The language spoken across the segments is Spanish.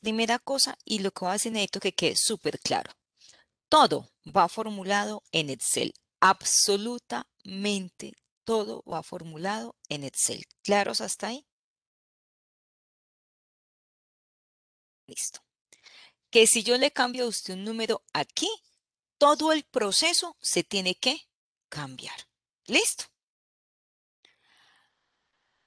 Primera cosa, y lo que va a hacer necesito que quede súper claro. Todo va formulado en Excel. Absolutamente todo va formulado en Excel. ¿Claros hasta ahí? Listo. Que si yo le cambio a usted un número aquí, todo el proceso se tiene que cambiar. ¿Listo?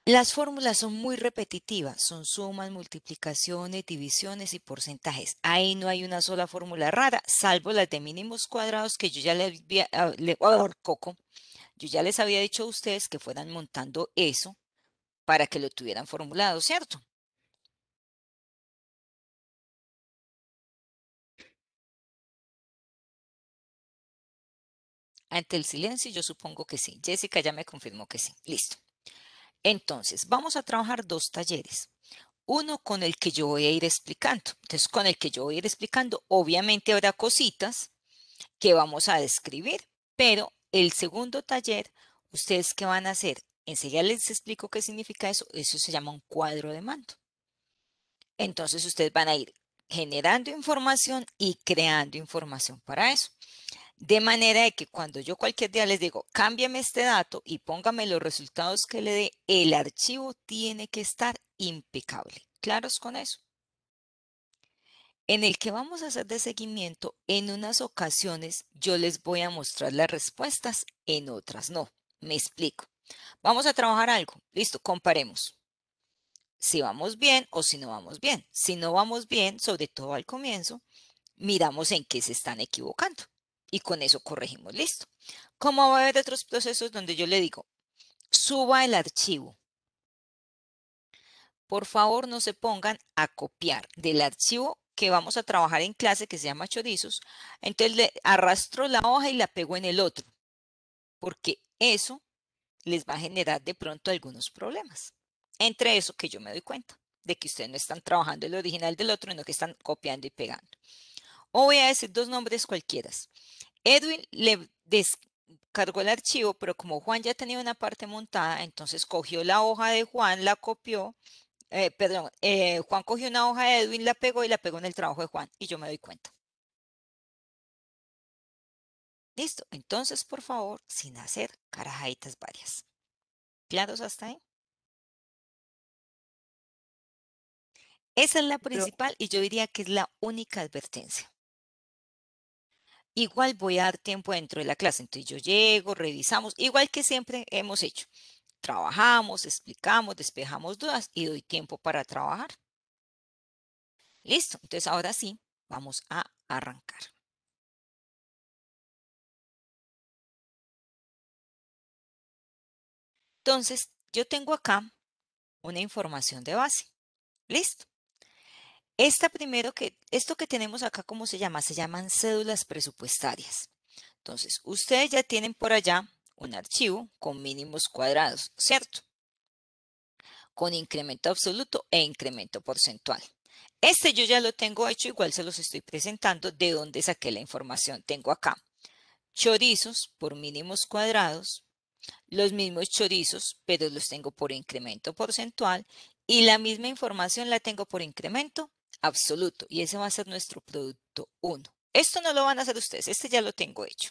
Las fórmulas son muy repetitivas, son sumas, multiplicaciones, divisiones y porcentajes. Ahí no hay una sola fórmula rara, salvo las de mínimos cuadrados que yo ya les había, ah, coco, yo ya les había dicho a ustedes que fueran montando eso para que lo tuvieran formulado, ¿cierto? Ante el silencio, yo supongo que sí. Jessica ya me confirmó que sí. Listo. Entonces, vamos a trabajar dos talleres. Uno con el que yo voy a ir explicando. Entonces, con el que yo voy a ir explicando, obviamente habrá cositas que vamos a describir, pero el segundo taller, ¿ustedes qué van a hacer? Enseguida les explico qué significa eso. Eso se llama un cuadro de mando. Entonces, ustedes van a ir generando información y creando información para eso. De manera de que cuando yo cualquier día les digo, cámbiame este dato y póngame los resultados que le dé, el archivo tiene que estar impecable. ¿Claros con eso? En el que vamos a hacer de seguimiento, en unas ocasiones yo les voy a mostrar las respuestas, en otras no. Me explico. Vamos a trabajar algo. Listo, comparemos. Si vamos bien o si no vamos bien. Si no vamos bien, sobre todo al comienzo, miramos en qué se están equivocando y con eso corregimos. Listo. Como va a haber otros procesos donde yo le digo, suba el archivo. Por favor, no se pongan a copiar del archivo que vamos a trabajar en clase que se llama chorizos. Entonces, le arrastro la hoja y la pego en el otro, porque eso les va a generar de pronto algunos problemas. Entre eso que yo me doy cuenta de que ustedes no están trabajando el original del otro, sino que están copiando y pegando. O voy a decir dos nombres cualquiera. Edwin le descargó el archivo, pero como Juan ya tenía una parte montada, entonces cogió la hoja de Juan, la copió, eh, perdón, eh, Juan cogió una hoja de Edwin, la pegó y la pegó en el trabajo de Juan y yo me doy cuenta. Listo, entonces por favor, sin hacer carajaditas varias. ¿Claros hasta ahí? Esa es la principal y yo diría que es la única advertencia igual voy a dar tiempo dentro de la clase. Entonces yo llego, revisamos, igual que siempre hemos hecho. Trabajamos, explicamos, despejamos dudas y doy tiempo para trabajar. Listo, entonces ahora sí, vamos a arrancar. Entonces, yo tengo acá una información de base. Listo. Esta primero que, esto que tenemos acá, ¿cómo se llama? Se llaman cédulas presupuestarias. Entonces, ustedes ya tienen por allá un archivo con mínimos cuadrados, ¿cierto? Con incremento absoluto e incremento porcentual. Este yo ya lo tengo hecho, igual se los estoy presentando de dónde saqué la información. Tengo acá chorizos por mínimos cuadrados, los mismos chorizos, pero los tengo por incremento porcentual y la misma información la tengo por incremento absoluto y ese va a ser nuestro producto 1. Esto no lo van a hacer ustedes, este ya lo tengo hecho.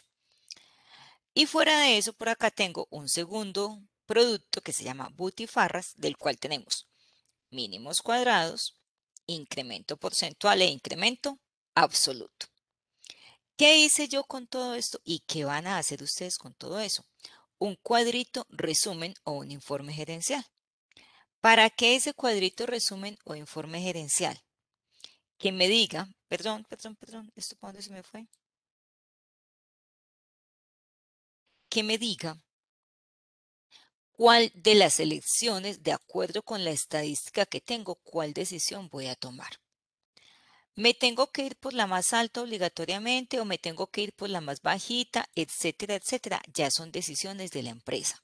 Y fuera de eso, por acá tengo un segundo producto que se llama butifarras, del cual tenemos mínimos cuadrados, incremento porcentual e incremento absoluto. ¿Qué hice yo con todo esto y qué van a hacer ustedes con todo eso? Un cuadrito resumen o un informe gerencial. ¿Para qué ese cuadrito resumen o informe gerencial? que me diga, perdón, perdón, perdón, ¿esto cuando se me fue? Que me diga cuál de las elecciones, de acuerdo con la estadística que tengo, cuál decisión voy a tomar. ¿Me tengo que ir por la más alta obligatoriamente o me tengo que ir por la más bajita, etcétera, etcétera? Ya son decisiones de la empresa,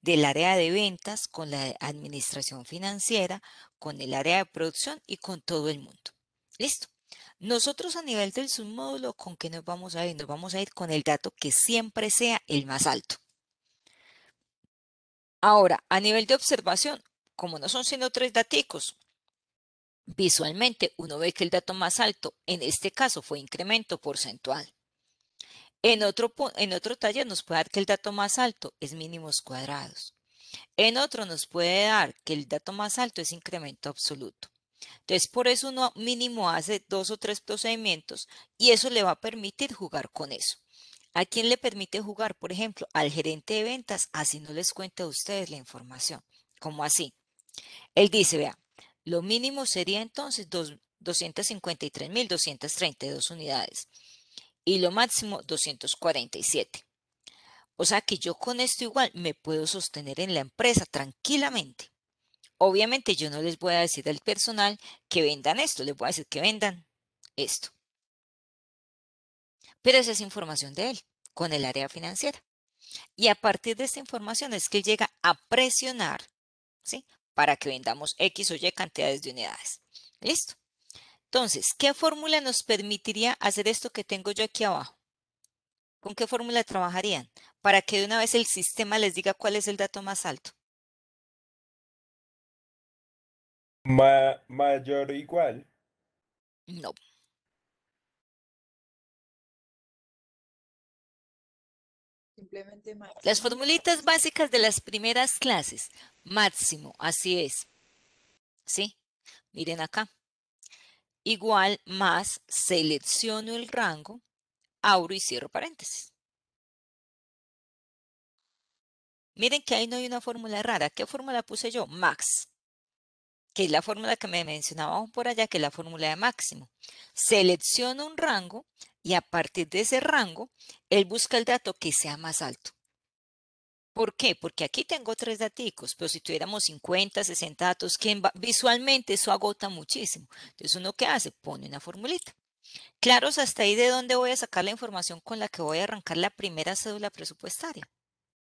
del área de ventas, con la administración financiera, con el área de producción y con todo el mundo. Listo. Nosotros a nivel del submódulo, ¿con qué nos vamos a ir? Nos vamos a ir con el dato que siempre sea el más alto. Ahora, a nivel de observación, como no son sino tres daticos, visualmente uno ve que el dato más alto en este caso fue incremento porcentual. En otro, en otro taller nos puede dar que el dato más alto es mínimos cuadrados. En otro nos puede dar que el dato más alto es incremento absoluto. Entonces, por eso uno mínimo hace dos o tres procedimientos y eso le va a permitir jugar con eso. ¿A quién le permite jugar? Por ejemplo, al gerente de ventas, así no les cuento a ustedes la información. ¿Cómo así? Él dice, vea, lo mínimo sería entonces 253.232 unidades y lo máximo 247. O sea que yo con esto igual me puedo sostener en la empresa tranquilamente. Obviamente yo no les voy a decir al personal que vendan esto, les voy a decir que vendan esto. Pero esa es información de él con el área financiera. Y a partir de esta información es que él llega a presionar, ¿sí? Para que vendamos X o Y cantidades de unidades. ¿Listo? Entonces, ¿qué fórmula nos permitiría hacer esto que tengo yo aquí abajo? ¿Con qué fórmula trabajarían? Para que de una vez el sistema les diga cuál es el dato más alto. mayor o igual. No. Simplemente Las formulitas básicas de las primeras clases. Máximo, así es. ¿Sí? Miren acá. Igual más selecciono el rango, abro y cierro paréntesis. Miren que ahí no hay una fórmula rara. ¿Qué fórmula puse yo? Max que es la fórmula que me mencionaba por allá, que es la fórmula de máximo. Selecciona un rango y a partir de ese rango, él busca el dato que sea más alto. ¿Por qué? Porque aquí tengo tres daticos, pero si tuviéramos 50, 60 datos, visualmente eso agota muchísimo. Entonces, ¿uno qué hace? Pone una formulita. Claros hasta ahí de dónde voy a sacar la información con la que voy a arrancar la primera cédula presupuestaria.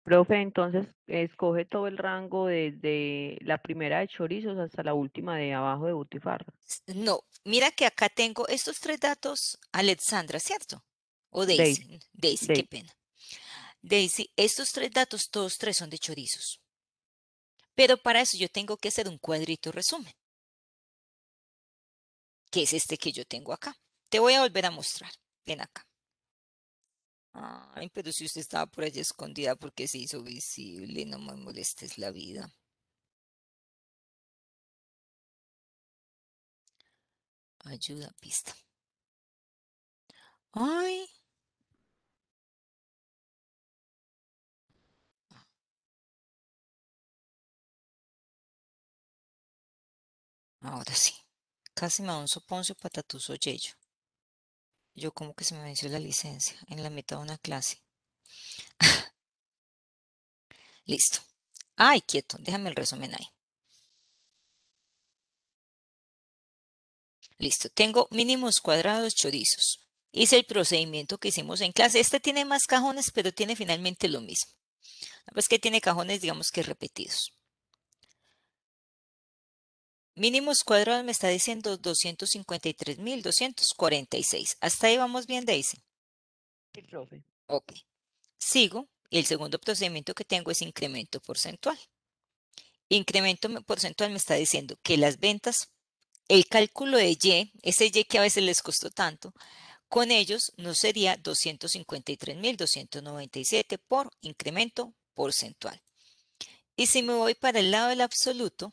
Profe, entonces escoge todo el rango desde la primera de chorizos hasta la última de abajo de butifarra. No, mira que acá tengo estos tres datos, Alexandra, ¿cierto? O Daisy. Daisy, Daisy. qué pena. Daisy, estos tres datos, todos tres son de chorizos. Pero para eso yo tengo que hacer un cuadrito resumen. Que es este que yo tengo acá. Te voy a volver a mostrar. Ven acá. Ay, pero si usted estaba por allá escondida porque se hizo visible, no me molestes la vida. Ayuda, pista. Ay. Ahora sí. Casi me un soponcio patatuso yello. Yo como que se me venció la licencia en la mitad de una clase. Listo. Ay, quieto, déjame el resumen ahí. Listo, tengo mínimos cuadrados chorizos. Hice el procedimiento que hicimos en clase. Este tiene más cajones, pero tiene finalmente lo mismo. La es que tiene cajones, digamos que repetidos. Mínimos cuadrados me está diciendo 253.246. Hasta ahí vamos bien, Daisy. Sí, Ok. Sigo. El segundo procedimiento que tengo es incremento porcentual. Incremento porcentual me está diciendo que las ventas, el cálculo de Y, ese Y que a veces les costó tanto, con ellos no sería 253.297 por incremento porcentual. Y si me voy para el lado del absoluto,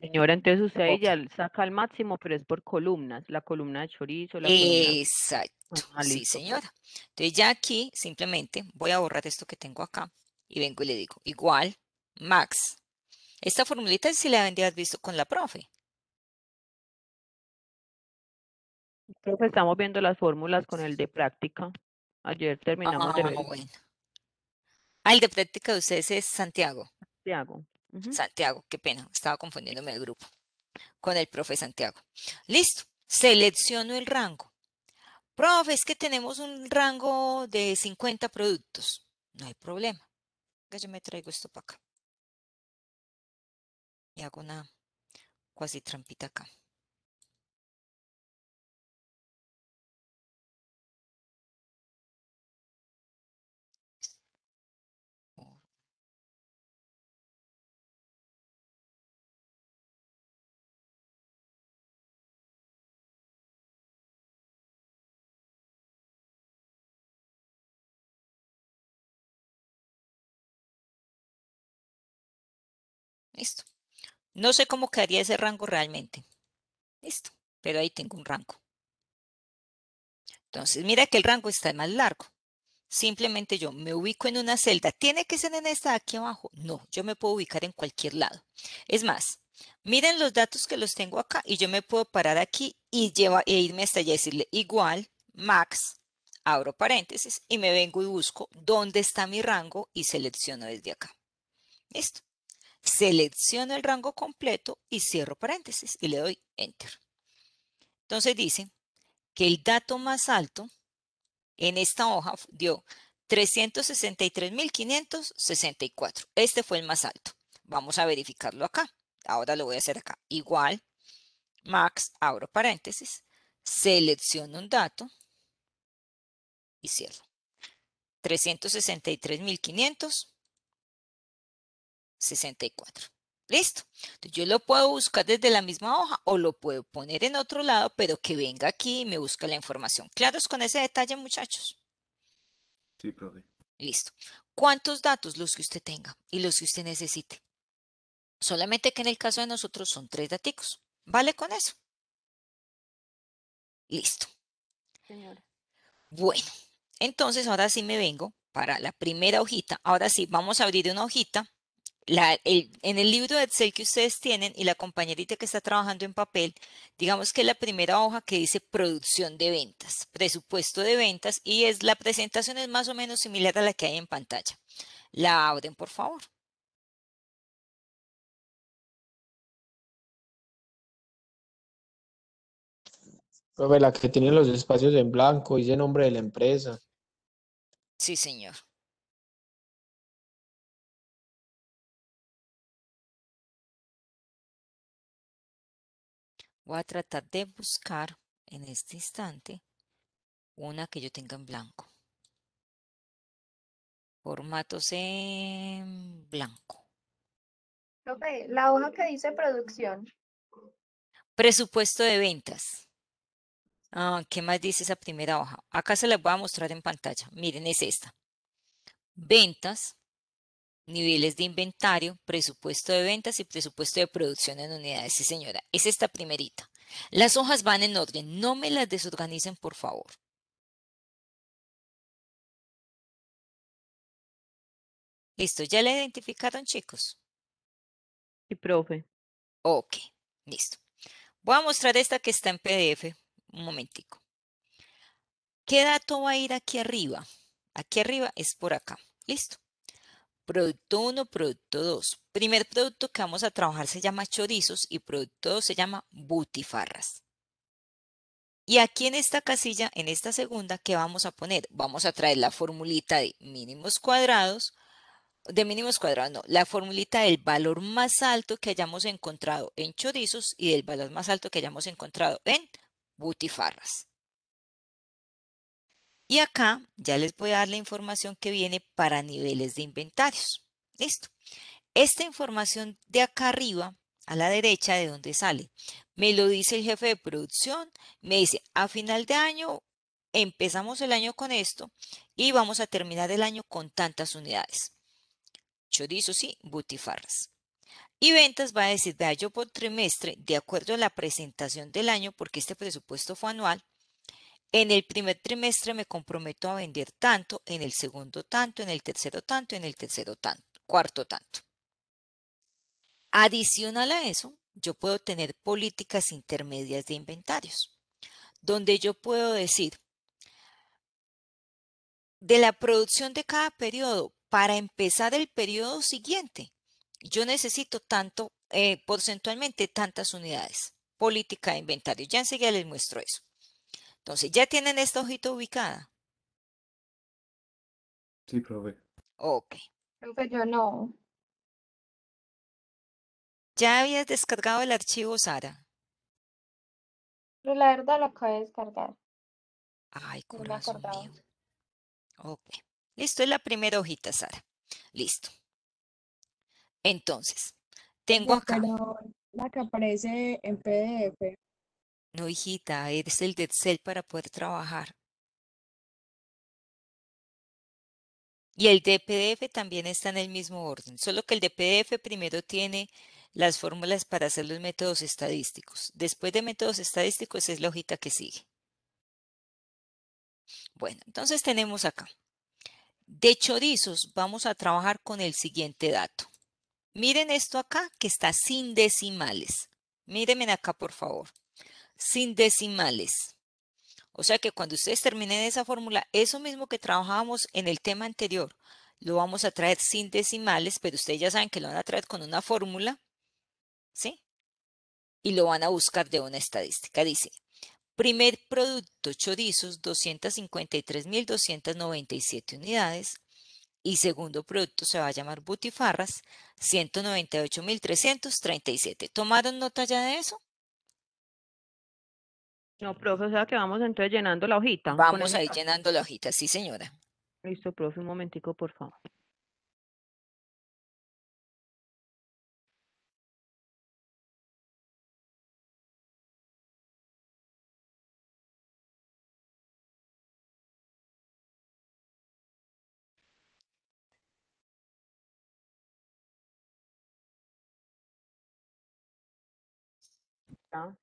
Señora, entonces usted ya saca al máximo, pero es por columnas, la columna de chorizo, la Exacto, columna... Exacto, sí señora. Entonces ya aquí simplemente voy a borrar esto que tengo acá y vengo y le digo igual max. Esta formulita sí la habías visto con la profe. Profe, estamos viendo las fórmulas con el de práctica. Ayer terminamos de ah, ver. Ah, el de práctica de ustedes es Santiago. Santiago. Santiago, qué pena, estaba confundiéndome el grupo con el profe Santiago. Listo, selecciono el rango. Profe, es que tenemos un rango de 50 productos. No hay problema. Yo me traigo esto para acá. Y hago una cuasi trampita acá. Listo. No sé cómo quedaría ese rango realmente. Listo. Pero ahí tengo un rango. Entonces, mira que el rango está más largo. Simplemente yo me ubico en una celda. ¿Tiene que ser en esta de aquí abajo? No, yo me puedo ubicar en cualquier lado. Es más, miren los datos que los tengo acá y yo me puedo parar aquí y e irme hasta allá y decirle igual, max, abro paréntesis y me vengo y busco dónde está mi rango y selecciono desde acá. Listo selecciono el rango completo y cierro paréntesis y le doy Enter. Entonces dice que el dato más alto en esta hoja dio 363.564. Este fue el más alto. Vamos a verificarlo acá. Ahora lo voy a hacer acá. Igual, max, abro paréntesis, selecciono un dato y cierro. 363.564. 64. Listo. yo lo puedo buscar desde la misma hoja o lo puedo poner en otro lado, pero que venga aquí y me busque la información. ¿Claros con ese detalle, muchachos? Sí, profe. Listo. ¿Cuántos datos? Los que usted tenga y los que usted necesite. Solamente que en el caso de nosotros son tres daticos. ¿Vale con eso? Listo. Señora. Bueno, entonces ahora sí me vengo para la primera hojita. Ahora sí, vamos a abrir una hojita la, en el libro de Excel que ustedes tienen y la compañerita que está trabajando en papel, digamos que es la primera hoja que dice producción de ventas, presupuesto de ventas y es la presentación es más o menos similar a la que hay en pantalla. La abren, por favor. la que tiene los espacios en blanco, dice nombre de la empresa. Sí, señor. Voy a tratar de buscar en este instante una que yo tenga en blanco. Formatos en blanco. Ok, la hoja que dice producción. Presupuesto de ventas. Ah, ¿Qué más dice esa primera hoja? Acá se les voy a mostrar en pantalla. Miren, es esta. Ventas niveles de inventario, presupuesto de ventas y presupuesto de producción en unidades. Sí, señora, es esta primerita. Las hojas van en orden, no me las desorganicen, por favor. Listo, ¿ya la identificaron, chicos? Sí, profe. Ok, listo. Voy a mostrar esta que está en PDF, un momentico. ¿Qué dato va a ir aquí arriba? Aquí arriba es por acá, listo producto 1, producto 2. Primer producto que vamos a trabajar se llama chorizos y producto 2 se llama butifarras. Y aquí en esta casilla, en esta segunda, ¿qué vamos a poner? Vamos a traer la formulita de mínimos cuadrados, de mínimos cuadrados no, la formulita del valor más alto que hayamos encontrado en chorizos y del valor más alto que hayamos encontrado en butifarras. Y acá ya les voy a dar la información que viene para niveles de inventarios. Listo. Esta información de acá arriba, a la derecha, de donde sale, me lo dice el jefe de producción, me dice, a final de año empezamos el año con esto y vamos a terminar el año con tantas unidades. Chorizos sí? butifarras. Y ventas va a decir, vea, yo por trimestre, de acuerdo a la presentación del año, porque este presupuesto fue anual, en el primer trimestre me comprometo a vender tanto, en el segundo tanto, en el tercero tanto, en el tercero tanto, cuarto tanto. Adicional a eso, yo puedo tener políticas intermedias de inventarios, donde yo puedo decir, de la producción de cada periodo, para empezar el periodo siguiente, yo necesito tanto, eh, porcentualmente, tantas unidades. Política de inventario. Ya enseguida les muestro eso. Entonces, ¿ya tienen esta hojita ubicada? Sí, profe. Ok. Profe, yo no. ¿Ya habías descargado el archivo, Sara? Pero la verdad lo acabo de descargar. Ay, corazón Ok. Listo, es la primera hojita, Sara. Listo. Entonces, tengo acá. la que aparece en PDF. No, hijita, eres el de Excel para poder trabajar. Y el de PDF también está en el mismo orden, solo que el de PDF primero tiene las fórmulas para hacer los métodos estadísticos. Después de métodos estadísticos es la hojita que sigue. Bueno, entonces tenemos acá. De chorizos vamos a trabajar con el siguiente dato. Miren esto acá que está sin decimales. Mírenme acá por favor sin decimales. O sea que cuando ustedes terminen esa fórmula, eso mismo que trabajábamos en el tema anterior, lo vamos a traer sin decimales, pero ustedes ya saben que lo van a traer con una fórmula, ¿sí? Y lo van a buscar de una estadística. Dice, primer producto, chorizos, 253.297 unidades. Y segundo producto se va a llamar butifarras, 198.337. ¿Tomaron nota ya de eso? No, profe, o sea que vamos entonces llenando la hojita. Vamos a ir llenando la hojita, sí señora. Listo, profe, un momentico, por favor. ¿Está?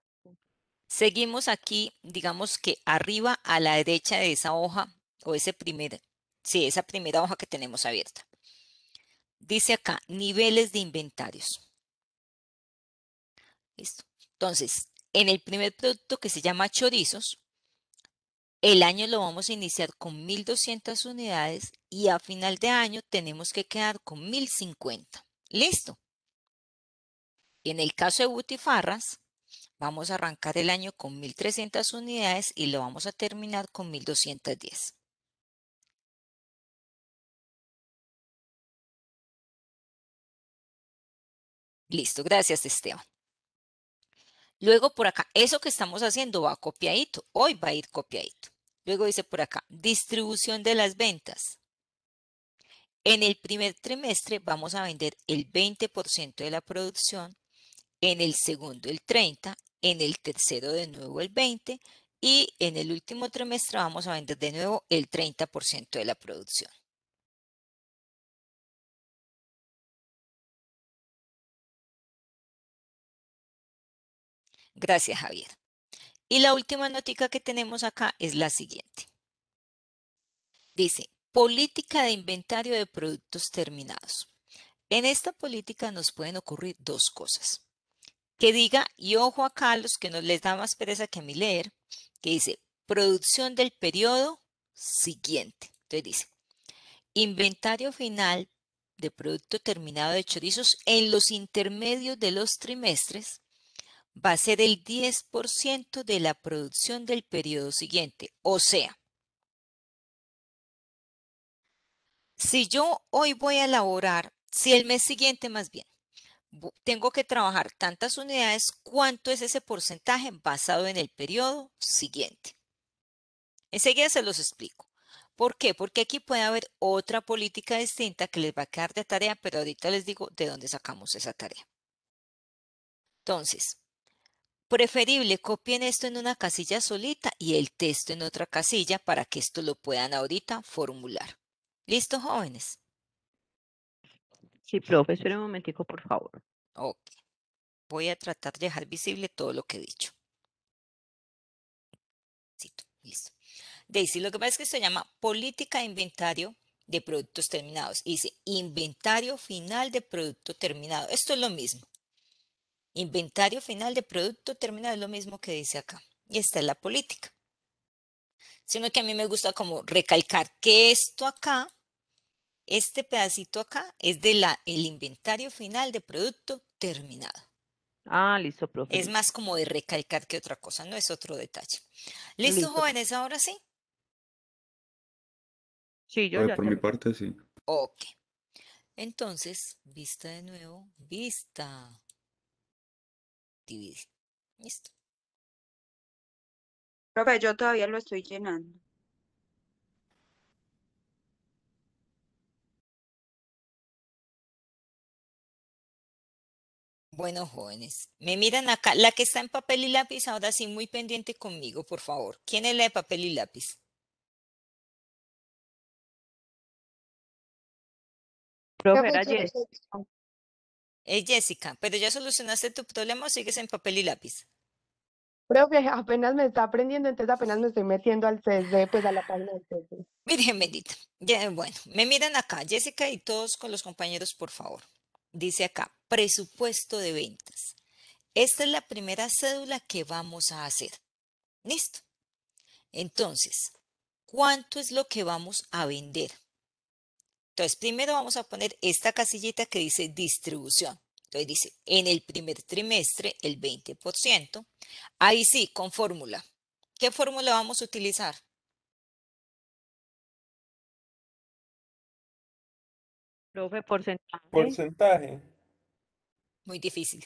Seguimos aquí, digamos que arriba a la derecha de esa hoja o ese primer, sí, esa primera hoja que tenemos abierta. Dice acá, niveles de inventarios. Listo. Entonces, en el primer producto que se llama chorizos, el año lo vamos a iniciar con 1.200 unidades y a final de año tenemos que quedar con 1.050. Listo. En el caso de butifarras, Vamos a arrancar el año con 1.300 unidades y lo vamos a terminar con 1.210. Listo, gracias Esteban. Luego por acá, eso que estamos haciendo va copiadito, hoy va a ir copiadito. Luego dice por acá, distribución de las ventas. En el primer trimestre vamos a vender el 20% de la producción, en el segundo el 30% en el tercero de nuevo el 20 y en el último trimestre vamos a vender de nuevo el 30% de la producción. Gracias, Javier. Y la última notica que tenemos acá es la siguiente. Dice, política de inventario de productos terminados. En esta política nos pueden ocurrir dos cosas que diga, y ojo a Carlos, que nos les da más pereza que a mí leer, que dice, producción del periodo siguiente. Entonces dice, inventario final de producto terminado de chorizos en los intermedios de los trimestres va a ser el 10% de la producción del periodo siguiente. O sea, si yo hoy voy a elaborar, si el mes siguiente más bien, tengo que trabajar tantas unidades, ¿cuánto es ese porcentaje basado en el periodo siguiente? Enseguida se los explico. ¿Por qué? Porque aquí puede haber otra política distinta que les va a quedar de tarea, pero ahorita les digo de dónde sacamos esa tarea. Entonces, preferible copien esto en una casilla solita y el texto en otra casilla para que esto lo puedan ahorita formular. ¿Listo, jóvenes? Sí, profesor, un momentico, por favor. Ok. Voy a tratar de dejar visible todo lo que he dicho. Listo. Daisy, lo que pasa es que se llama política de inventario de productos terminados. Y dice inventario final de producto terminado. Esto es lo mismo. Inventario final de producto terminado es lo mismo que dice acá. Y esta es la política. Sino que a mí me gusta como recalcar que esto acá este pedacito acá es de inventario final de producto terminado. Ah, listo, profe. Es más como de recalcar que otra cosa, no es otro detalle. ¿Listo, jóvenes? Ahora sí. Sí, yo eh, ya Por mi parte, sí. Ok. Entonces, vista de nuevo, vista. Divide. Listo. Profe, yo todavía lo estoy llenando. Bueno, jóvenes, me miran acá. La que está en papel y lápiz, ahora sí, muy pendiente conmigo, por favor. ¿Quién es la de papel y lápiz? Profe. Es Jessica, pero ya solucionaste tu problema o sigues en papel y lápiz. Profe, apenas me está aprendiendo, entonces apenas me estoy metiendo al CD, pues a la página del CSD. Virgen bendita. bueno, me miran acá, Jessica y todos con los compañeros, por favor. Dice acá, presupuesto de ventas. Esta es la primera cédula que vamos a hacer. Listo. Entonces, ¿cuánto es lo que vamos a vender? Entonces, primero vamos a poner esta casillita que dice distribución. Entonces dice, en el primer trimestre, el 20%. Ahí sí, con fórmula. ¿Qué fórmula vamos a utilizar? Profe, porcentaje. Porcentaje muy difícil.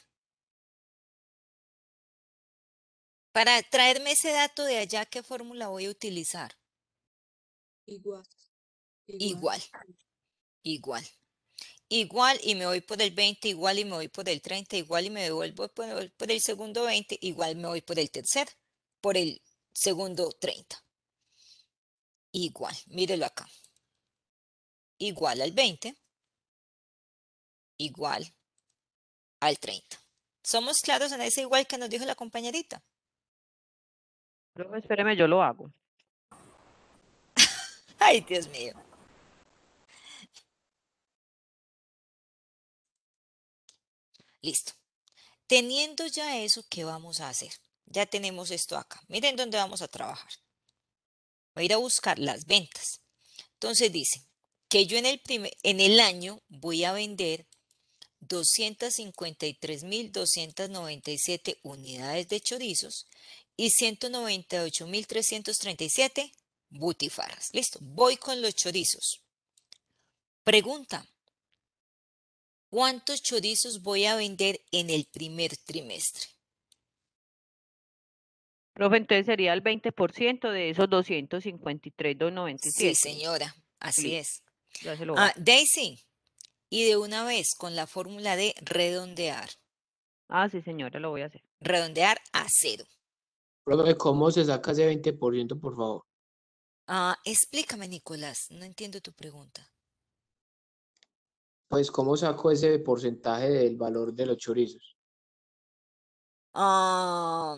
Para traerme ese dato de allá, ¿qué fórmula voy a utilizar? Igual. Igual. Igual. Igual y me voy por el 20, igual y me voy por el 30, igual y me devuelvo por, el segundo 20, igual me voy por el tercer, por el segundo 30. Igual, mírelo acá. Igual al 20, igual al 30. ¿Somos claros en ese igual que nos dijo la compañerita? No, espéreme, yo lo hago. Ay, Dios mío. Listo. Teniendo ya eso, ¿qué vamos a hacer? Ya tenemos esto acá. Miren dónde vamos a trabajar. Voy a ir a buscar las ventas. Entonces dice que yo en el, en el año voy a vender 253.297 unidades de chorizos y 198.337 butifarras. Listo, voy con los chorizos. Pregunta, ¿cuántos chorizos voy a vender en el primer trimestre? Profe, entonces sería el 20% de esos 253,297. Sí, señora, así es. Ya se ah, Daisy, y de una vez con la fórmula de redondear. Ah, sí, señora, lo voy a hacer. Redondear a cero. ¿cómo se saca ese 20%, por favor? Ah, explícame, Nicolás, no entiendo tu pregunta. Pues, ¿cómo saco ese porcentaje del valor de los chorizos? Ah,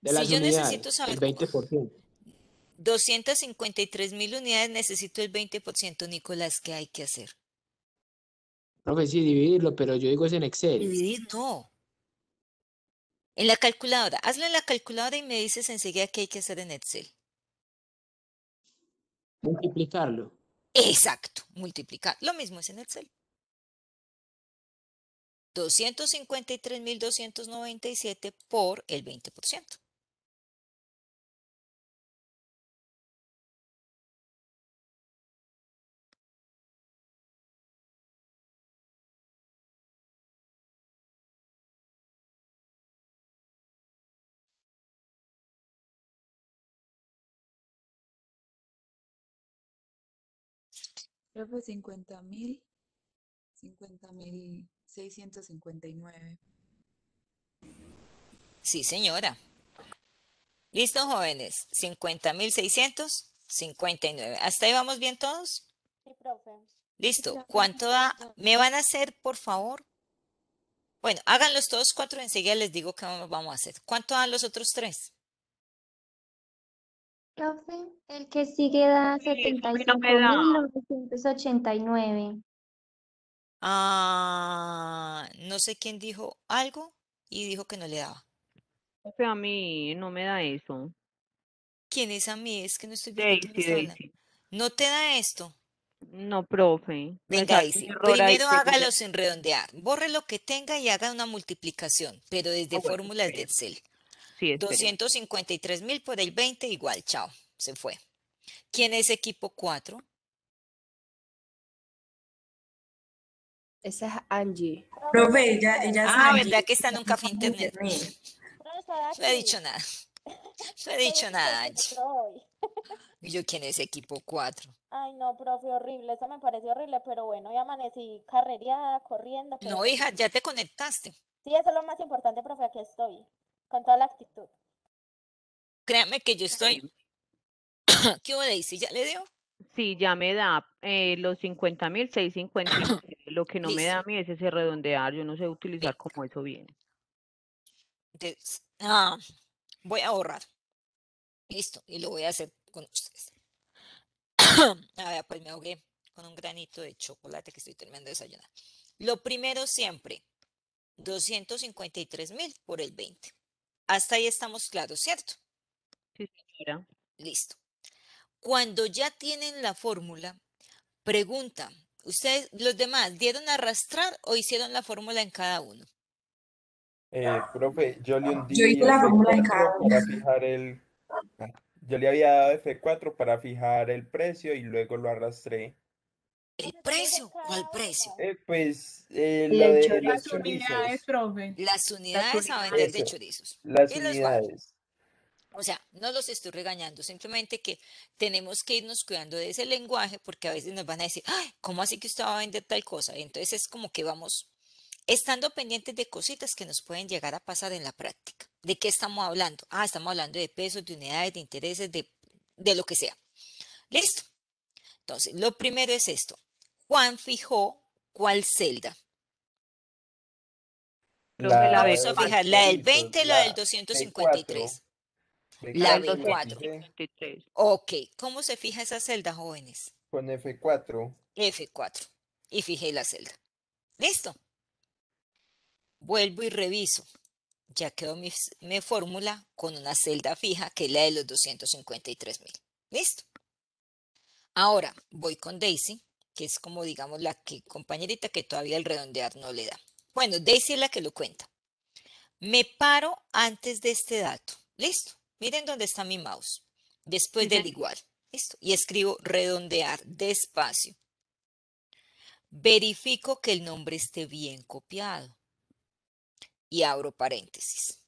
de las si yo necesito saber... El 20%. 253 mil unidades necesito el 20%, Nicolás, ¿qué hay que hacer? Profe, pues sí, dividirlo, pero yo digo es en Excel. Dividir, no. En la calculadora. Hazlo en la calculadora y me dices enseguida qué hay que hacer en Excel. Multiplicarlo. Exacto, multiplicar. Lo mismo es en Excel. 253.297 por el 20%. Creo 50.000, 50.659. Sí, señora. Listo, jóvenes. 50.659. ¿Hasta ahí vamos bien todos? Sí, profe. Listo. ¿Cuánto da? ¿Me van a hacer, por favor? Bueno, háganlos todos cuatro, enseguida les digo qué vamos a hacer. ¿Cuánto dan los otros tres? Profe, el que sigue da y 75.989. Ah, no sé quién dijo algo y dijo que no le daba. Profe, a mí no me da eso. ¿Quién es a mí? Es que no estoy viendo. ¿No te da esto? No, profe. Venga, dice. primero hágalo sin redondear. Borre lo que tenga y haga una multiplicación, pero desde ah, fórmulas de Excel. 253 mil por el 20, igual, chao, se fue. ¿Quién es equipo 4? Esa es Angie. Profe, ella, ella es ah, ¿verdad que está en un café internet? No he dicho nada. No he dicho nada, Angie. yo quién es equipo 4? Ay, no, profe, horrible. Eso me pareció horrible, pero bueno, ya amanecí carrería corriendo. No, hija, ya te conectaste. Sí, eso es lo más importante, profe, aquí estoy con toda la actitud. Créanme que yo estoy. ¿Qué hubo decir ¿Ya le dio? Sí, ya me da eh, los 50 mil, 650. Lo que no me da a mí es ese redondear. Yo no sé utilizar como eso viene. Entonces, ah, voy a ahorrar. Listo. Y lo voy a hacer con ustedes. a ver, pues me ahogué con un granito de chocolate que estoy terminando de desayunar. Lo primero siempre, 253 mil por el 20. Hasta ahí estamos claros, ¿cierto? Sí, señora. Listo. Cuando ya tienen la fórmula, pregunta, ¿ustedes, los demás, dieron a arrastrar o hicieron la fórmula en cada uno? Eh, profe, yo le di yo le había dado F4 para fijar el precio y luego lo arrastré. ¿El precio? ¿Cuál precio? Eh, pues eh, de, las unidades, profe. Las unidades a vender de chorizos. Las unidades. O sea, no los estoy regañando, simplemente que tenemos que irnos cuidando de ese lenguaje porque a veces nos van a decir, Ay, ¿cómo así que usted va a vender tal cosa? entonces es como que vamos estando pendientes de cositas que nos pueden llegar a pasar en la práctica. ¿De qué estamos hablando? Ah, estamos hablando de pesos, de unidades, de intereses, de lo que sea. Listo. Entonces, lo primero es esto. Juan fijó cuál celda. La, vamos a la del 20 la, la del 253. la B4. Ok, ¿cómo se fija esa celda, jóvenes? Con F4. F4. Y fijé la celda. Listo. Vuelvo y reviso. Ya quedó mi, mi fórmula con una celda fija, que es la de los 253 Listo. Ahora voy con Daisy, que es como digamos la que, compañerita que todavía el redondear no le da. Bueno, Daisy es la que lo cuenta. Me paro antes de este dato. Listo. Miren dónde está mi mouse. Después del igual. Listo. Y escribo redondear despacio. Verifico que el nombre esté bien copiado. Y abro paréntesis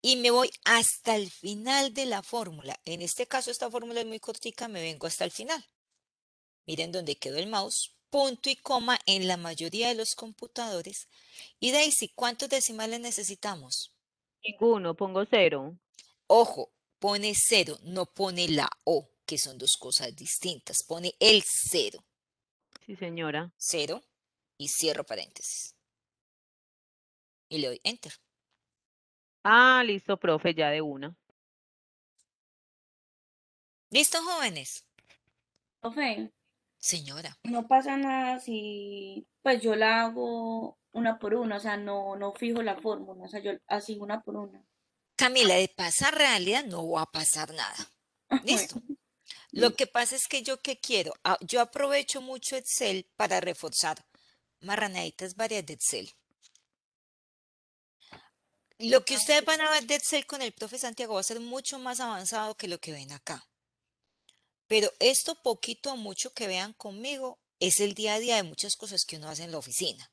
y me voy hasta el final de la fórmula. En este caso esta fórmula es muy cortica, me vengo hasta el final. Miren dónde quedó el mouse, punto y coma en la mayoría de los computadores. Y Daisy, ¿cuántos decimales necesitamos? Ninguno, pongo cero. Ojo, pone cero, no pone la O, que son dos cosas distintas, pone el cero. Sí, señora. Cero y cierro paréntesis. Y le doy enter. Ah, listo, profe, ya de una. ¿Listo, jóvenes? Profe. Señora. No pasa nada si, pues yo la hago una por una, o sea, no, no fijo la fórmula, o sea, yo así una por una. Camila, de pasar realidad no va a pasar nada. Listo. Lo que pasa es que yo qué quiero, ah, yo aprovecho mucho Excel para reforzar marranaditas varias de Excel. Lo que ustedes van a ver de Excel con el profe Santiago va a ser mucho más avanzado que lo que ven acá. Pero esto poquito a mucho que vean conmigo es el día a día de muchas cosas que uno hace en la oficina.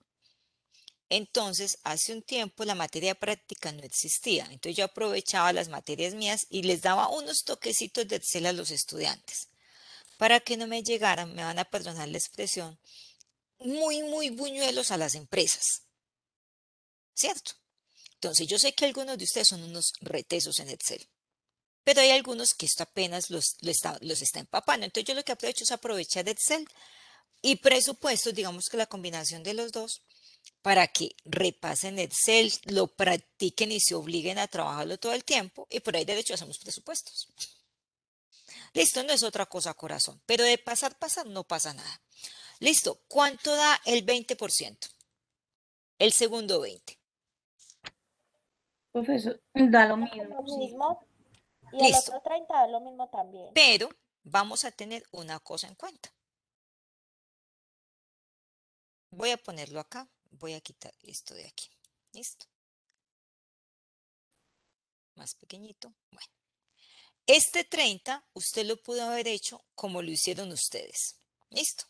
Entonces, hace un tiempo la materia práctica no existía. Entonces yo aprovechaba las materias mías y les daba unos toquecitos de Excel a los estudiantes. Para que no me llegaran, me van a perdonar la expresión, muy, muy buñuelos a las empresas. ¿Cierto? Entonces, yo sé que algunos de ustedes son unos retesos en Excel, pero hay algunos que esto apenas los, está, empapando. Entonces, yo lo que aprovecho es aprovechar Excel y presupuestos, digamos que la combinación de los dos, para que repasen Excel, lo practiquen y se obliguen a trabajarlo todo el tiempo y por ahí de hecho, hacemos presupuestos. Listo, no es otra cosa corazón, pero de pasar, pasar no pasa nada. Listo, ¿cuánto da el 20%? El segundo 20. Profesor, da lo mismo. y el 30 da lo mismo también. Pero vamos a tener una cosa en cuenta. Voy a ponerlo acá. Voy a quitar esto de aquí. Listo. Más pequeñito. Bueno. Este 30 usted lo pudo haber hecho como lo hicieron ustedes. Listo.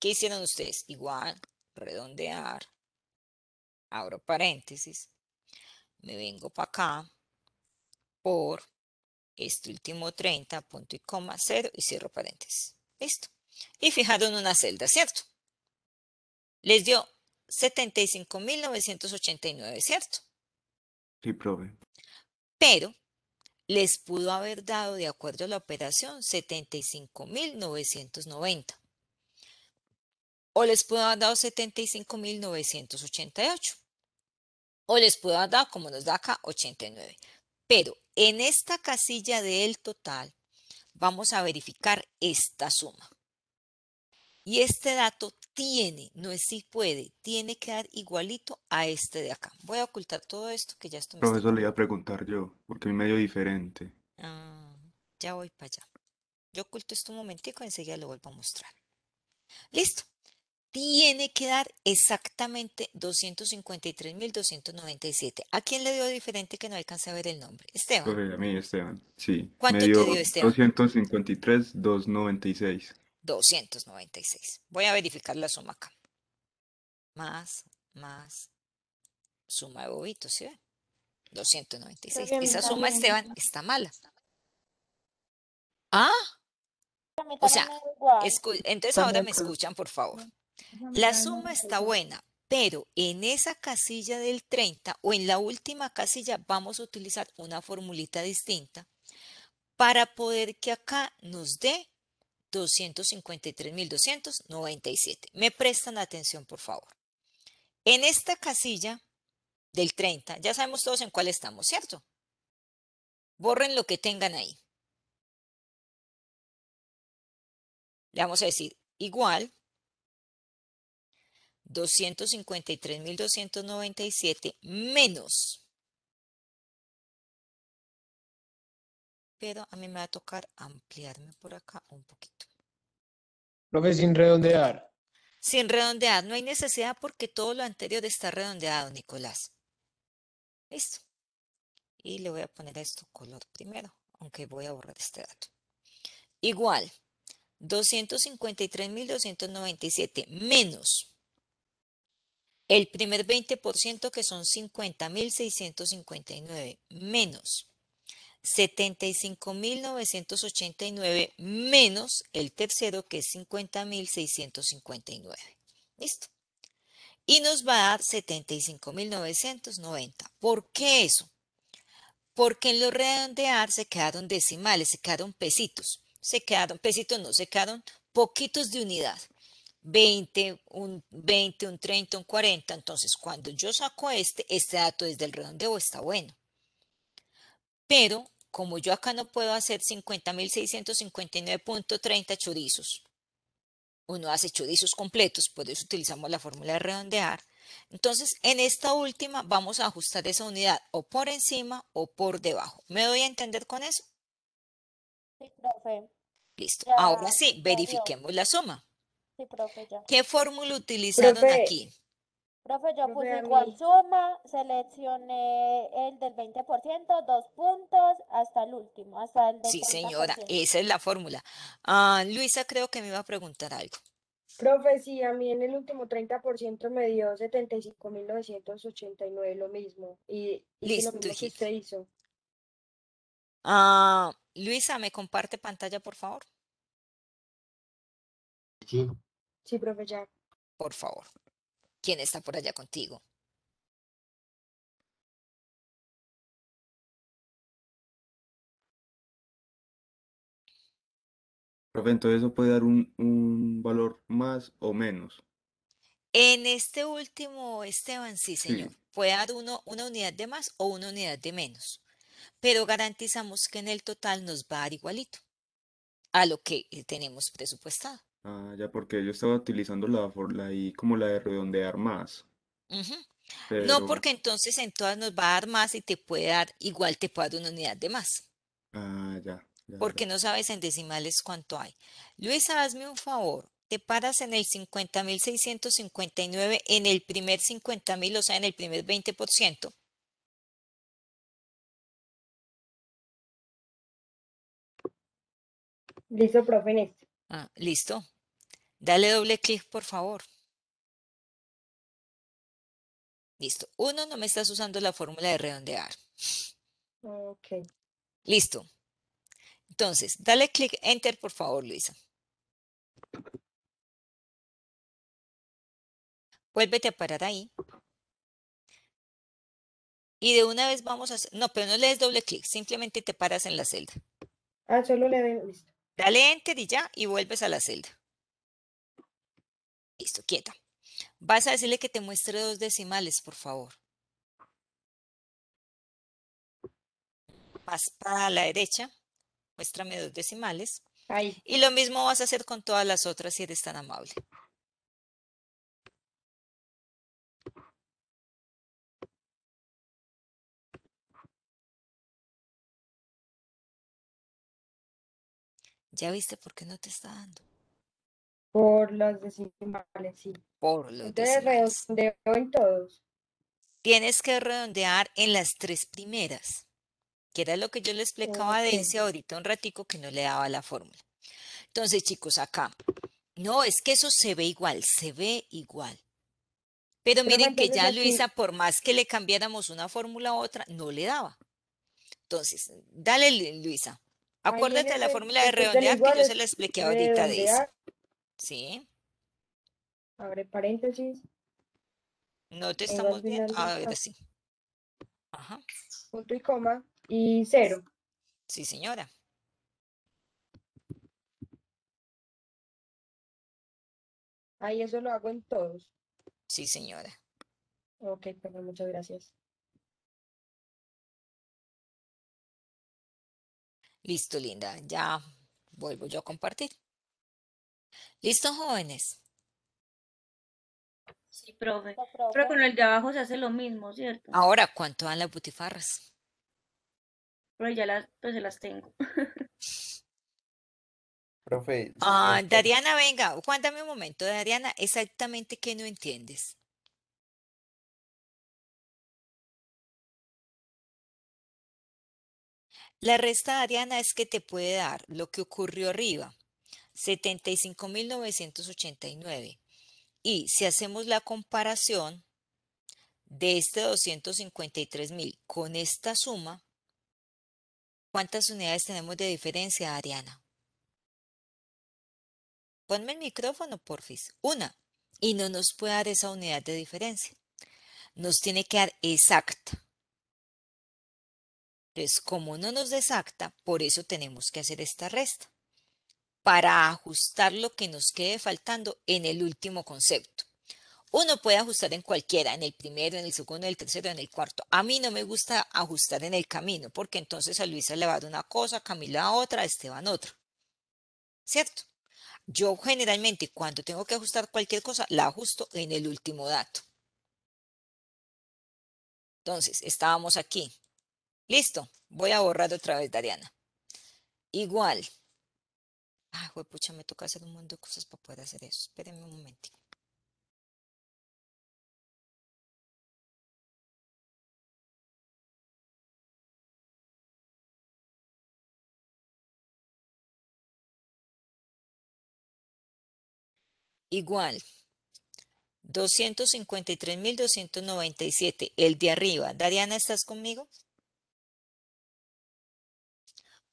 ¿Qué hicieron ustedes? Igual, redondear, abro paréntesis, me vengo para acá por este último 30, punto y coma, 0 y cierro paréntesis. Listo. Y fijaron una celda, ¿cierto? Les dio 75.989, ¿cierto? Sí, probé. Pero les pudo haber dado, de acuerdo a la operación, 75.990. O les pudo haber dado 75.988 o les puedo dar como nos da acá 89. Pero en esta casilla del total vamos a verificar esta suma. Y este dato tiene, no es si puede, tiene que dar igualito a este de acá. Voy a ocultar todo esto que ya estoy... Profesor, le iba a preguntar yo, porque es medio diferente. Ah, ya voy para allá. Yo oculto esto un momentico, y enseguida lo vuelvo a mostrar. Listo tiene que dar exactamente 253.297. ¿A quién le dio diferente que no alcance a ver el nombre? Esteban. Pues, a mí, Esteban. Sí. ¿Cuánto me dio te dio Esteban? 253.296. 296. Voy a verificar la suma acá. Más, más, suma de bobitos, ¿sí ven? 296. Esa suma, Esteban, está mala. Ah, o sea, entonces ahora me escuchan, por favor. La suma está buena, pero en esa casilla del 30 o en la última casilla vamos a utilizar una formulita distinta para poder que acá nos dé 253.297. Me prestan atención, por favor. En esta casilla del 30, ya sabemos todos en cuál estamos, ¿cierto? Borren lo que tengan ahí. Le vamos a decir igual 253.297 menos. Pero a mí me va a tocar ampliarme por acá un poquito. Lo que sin redondear. Sin redondear. No hay necesidad porque todo lo anterior está redondeado, Nicolás. Listo. Y le voy a poner esto color primero, aunque voy a borrar este dato. Igual, 253.297 menos el primer 20% que son 50.659 menos 75.989 menos el tercero que es 50.659. Listo. Y nos va a dar 75.990. ¿Por qué eso? Porque en lo redondear se quedaron decimales, se quedaron pesitos, se quedaron pesitos, no, se quedaron poquitos de unidad. 20, un 20, un 30, un 40. Entonces, cuando yo saco este, este dato desde el redondeo está bueno. Pero, como yo acá no puedo hacer 50.659.30 chorizos, uno hace chorizos completos, por eso utilizamos la fórmula de redondear. Entonces, en esta última vamos a ajustar esa unidad o por encima o por debajo. ¿Me doy a entender con eso? Sí, profe. Listo. Ahora sí, verifiquemos la suma. ¿Qué fórmula utilizaron aquí? Profe, yo puse igual suma, seleccioné el del 20%, dos puntos, hasta el último, hasta el Sí, señora, esa es la fórmula. Ah, Luisa creo que me iba a preguntar algo. Profe, sí, a mí en el último 30% me dio 75.989, lo mismo. Y, Listo, lo mismo hizo. Ah, Luisa, ¿me comparte pantalla, por favor? Sí. Sí, profe Jack. Por favor. ¿Quién está por allá contigo? Profe, entonces eso puede dar un, valor más o menos. En este último, Esteban, sí, señor. Puede dar uno, una unidad de más o una unidad de menos. Pero garantizamos que en el total nos va a dar igualito a lo que eh, tenemos presupuestado. Ah, ya porque yo estaba utilizando la, ahí como la de redondear más, No, porque entonces en todas nos va a dar más y te puede dar, igual te puede dar una unidad de más, Ah, ya, porque no sabes en decimales cuánto hay. Luisa, hazme un favor. Te paras en el 50.659, en el primer 50.000, o sea, en el primer 20%. Listo, profe, en este. Ah, listo. Dale doble clic, por favor. Listo. Uno, no me estás usando la fórmula de redondear. Ok. Listo. Entonces, dale clic Enter, por favor, Luisa. Vuélvete a parar ahí. Y de una vez vamos a... No, pero no le des doble clic, simplemente te paras en la celda. Ah, solo le doy... Listo. Dale enter y ya, y vuelves a la celda. Listo, quieta. Vas a decirle que te muestre dos decimales, por favor. Vas para la derecha, muéstrame dos decimales. Y lo mismo vas a hacer con todas las otras si eres tan amable. ¿Ya viste por qué no te está dando? Por los decimales, sí. Por los Entonces redondeo en todos. Tienes que redondear en las tres primeras, que era lo que yo le explicaba a Dencia ahorita un ratico que no le daba la fórmula. Entonces, chicos, acá. No, es que eso se ve igual, se ve igual. Pero miren que ya Luisa, por más que le cambiáramos una fórmula a otra, no le daba. Entonces, dale Luisa. Acuérdate de la fórmula de redondear que yo se la expliqué ahorita de Sí. Abre paréntesis. No te estamos viendo. Ah, ahora sí. Ajá. Punto y coma y cero. Sí, señora. Ahí eso lo hago en todos. Sí, señora. Ok, pero muchas gracias. Listo, linda. Ya vuelvo yo a compartir. ¿Listo, jóvenes? Sí, profe. Pero con el de abajo se hace lo mismo, ¿cierto? Ahora, ¿cuánto dan las butifarras? Pero ya las, pues se las tengo. profe. Ah, este Dariana, venga, cuéntame un momento, Dariana, exactamente qué no entiendes. La resta, Ariana, es que te puede dar lo que ocurrió arriba, 75.989. Y si hacemos la comparación de este 253.000 con esta suma, ¿cuántas unidades tenemos de diferencia, Ariana? Ponme el micrófono, porfis. Una. Y no nos puede dar esa unidad de diferencia. Nos tiene que dar exacta. Entonces, como no nos desacta, por eso tenemos que hacer esta resta, para ajustar lo que nos quede faltando en el último concepto. Uno puede ajustar en cualquiera, en el primero, en el segundo, en el tercero, en el cuarto. A mí no me gusta ajustar en el camino, porque entonces a Luisa le va a dar una cosa, a Camila a otra, a Esteban otra. ¿Cierto? Yo generalmente cuando tengo que ajustar cualquier cosa, la ajusto en el último dato. Entonces, estábamos aquí. Listo, voy a borrar otra vez, Dariana. Igual. Ay, pucha, me toca hacer un montón de cosas para poder hacer eso. Espérenme un momentito. Igual. 253.297, el de arriba. Dariana, ¿estás conmigo?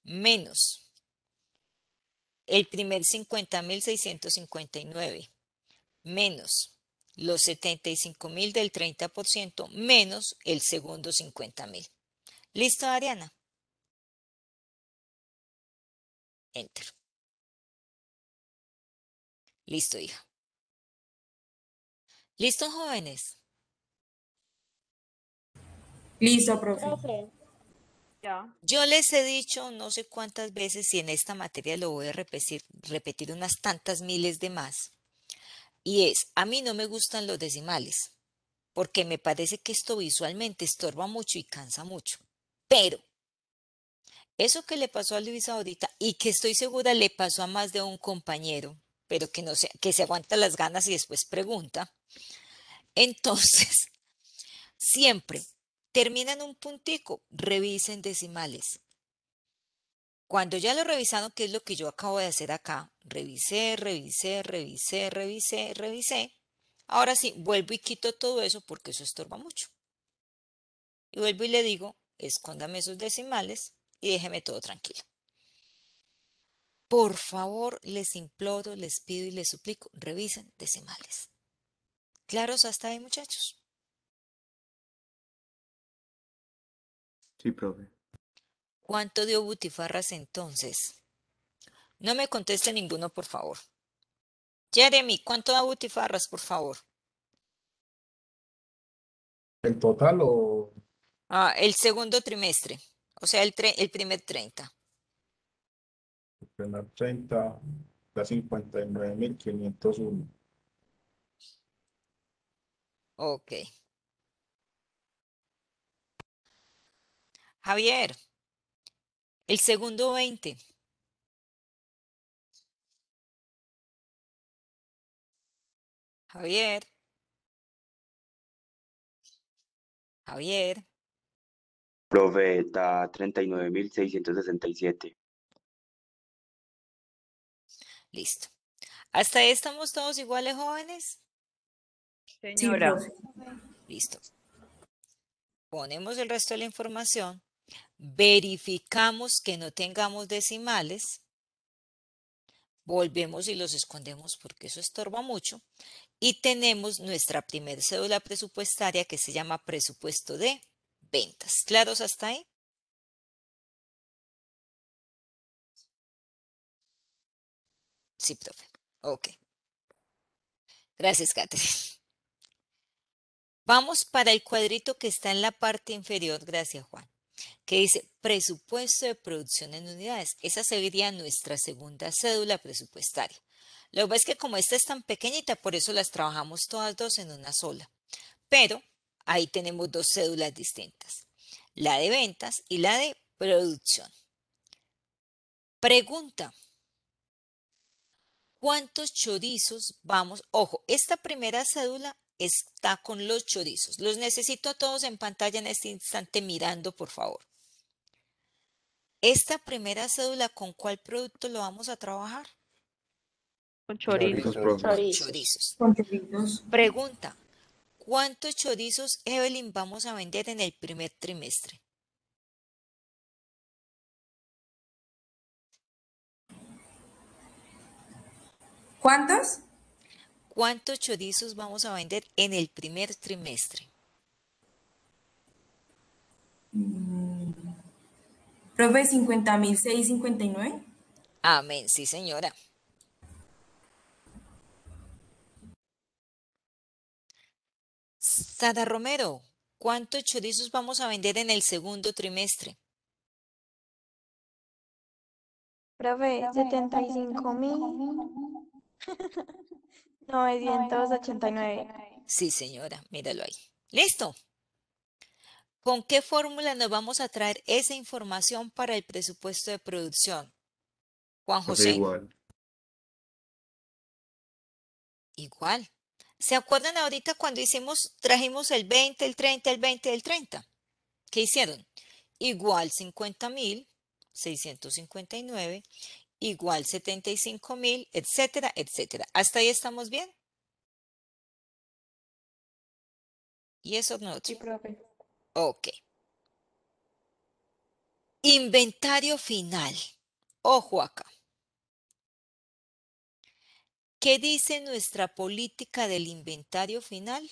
menos el primer 50.659 menos los 75.000 del 30% menos el segundo 50.000. ¿Listo, Ariana? Enter. Listo, hija. listo jóvenes? Listo, profesor. Yo les he dicho no sé cuántas veces y en esta materia lo voy a repetir, repetir unas tantas miles de más. Y es, a mí no me gustan los decimales, porque me parece que esto visualmente estorba mucho y cansa mucho. Pero eso que le pasó a Luisa ahorita y que estoy segura le pasó a más de un compañero, pero que no que se aguanta las ganas y después pregunta. Entonces, siempre Terminan un puntico, revisen decimales. Cuando ya lo revisado, que es lo que yo acabo de hacer acá, revisé, revisé, revisé, revisé, revisé. Ahora sí, vuelvo y quito todo eso porque eso estorba mucho. Y vuelvo y le digo, escóndame esos decimales y déjeme todo tranquilo. Por favor, les imploro, les pido y les suplico, revisen decimales. ¿Claros hasta ahí, muchachos? Sí, profe. ¿Cuánto dio Butifarras entonces? No me conteste ninguno, por favor. Jeremy, ¿cuánto da Butifarras, por favor? ¿El total o...? Ah, el segundo trimestre, o sea, el, el primer 30. El primer 30 da 59.501. Ok. Javier, el segundo 20. Javier. Javier. sesenta y 39.667. Listo. ¿Hasta ahí estamos todos iguales, jóvenes? Señora. Listo. Ponemos el resto de la información verificamos que no tengamos decimales, volvemos y los escondemos porque eso estorba mucho, y tenemos nuestra primera cédula presupuestaria que se llama presupuesto de ventas. ¿Claros hasta ahí? Sí, profe. Ok. Gracias, Catherine. Vamos para el cuadrito que está en la parte inferior. Gracias, Juan que dice presupuesto de producción en unidades. Esa sería nuestra segunda cédula presupuestaria. Lo que pasa es que como esta es tan pequeñita, por eso las trabajamos todas dos en una sola. Pero ahí tenemos dos cédulas distintas, la de ventas y la de producción. Pregunta. ¿Cuántos chorizos vamos? Ojo, esta primera cédula está con los chorizos. Los necesito a todos en pantalla en este instante mirando, por favor. Esta primera cédula, ¿con cuál producto lo vamos a trabajar? Con chorizos. chorizos. Pregunta, ¿cuántos chorizos, Evelyn, vamos a vender en el primer trimestre? ¿Cuántos? ¿Cuántos chorizos vamos a vender en el primer trimestre? Mm. cincuenta profe, 50.659. Amén, sí señora. Sara Romero, ¿cuántos chorizos vamos a vender en el segundo trimestre? Profe, 75,000. mil. 989. Sí, señora, míralo ahí. Listo. ¿Con qué fórmula nos vamos a traer esa información para el presupuesto de producción? Juan José. igual. Igual. ¿Se acuerdan ahorita cuando hicimos, trajimos el 20, el 30, el 20, el 30? ¿Qué hicieron? Igual 50.659 igual 75 mil, etcétera, etcétera. ¿Hasta ahí estamos bien? ¿Y eso no? Sí, profe. Ok. Inventario final. Ojo acá. ¿Qué dice nuestra política del inventario final?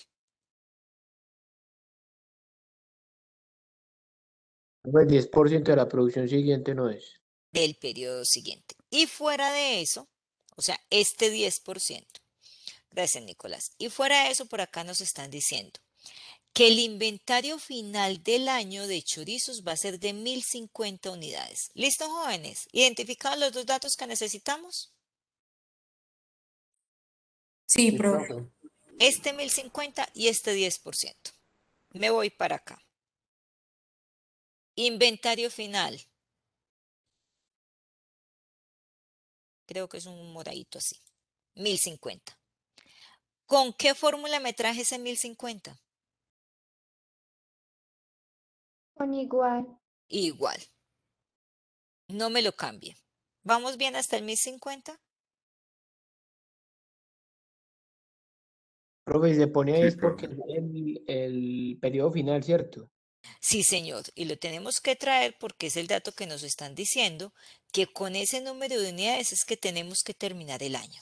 El pues 10% de la producción siguiente no es. Del periodo siguiente. Y fuera de eso, o sea, este 10%. Gracias, Nicolás. Y fuera de eso, por acá nos están diciendo que el inventario final del año de chorizos va a ser de 1050 unidades. ¿Listo, jóvenes? ¿Identificados los dos datos que necesitamos? Sí, profe. Este 1050 y este 10%. Me voy para acá. Inventario final. Creo que es un moradito así. 1050. ¿Con qué fórmula me traje ese 1050? Con igual. Igual. No me lo cambie. ¿Vamos bien hasta el 1050? Profe, se pone ahí es porque el periodo final, ¿cierto? Sí, señor, y lo tenemos que traer porque es el dato que nos están diciendo que con ese número de unidades es que tenemos que terminar el año.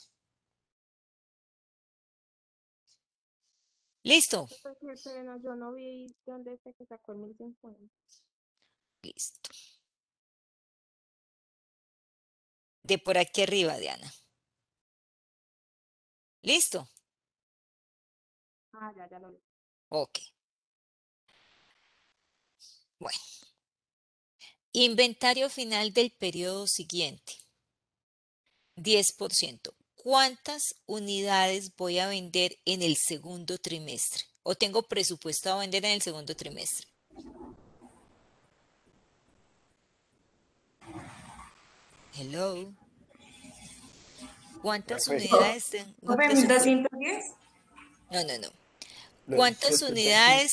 Listo. Yo no vi dónde que sacó el 1050. Listo. De por aquí arriba, Diana. Listo. Ah, ya, ya lo vi. Ok. Bueno. Inventario final del periodo siguiente. 10%. ¿Cuántas unidades voy a vender en el segundo trimestre? ¿O tengo presupuesto a vender en el segundo trimestre? Hello. ¿Cuántas unidades unidades? ¿210? No, no, no. ¿Cuántas unidades?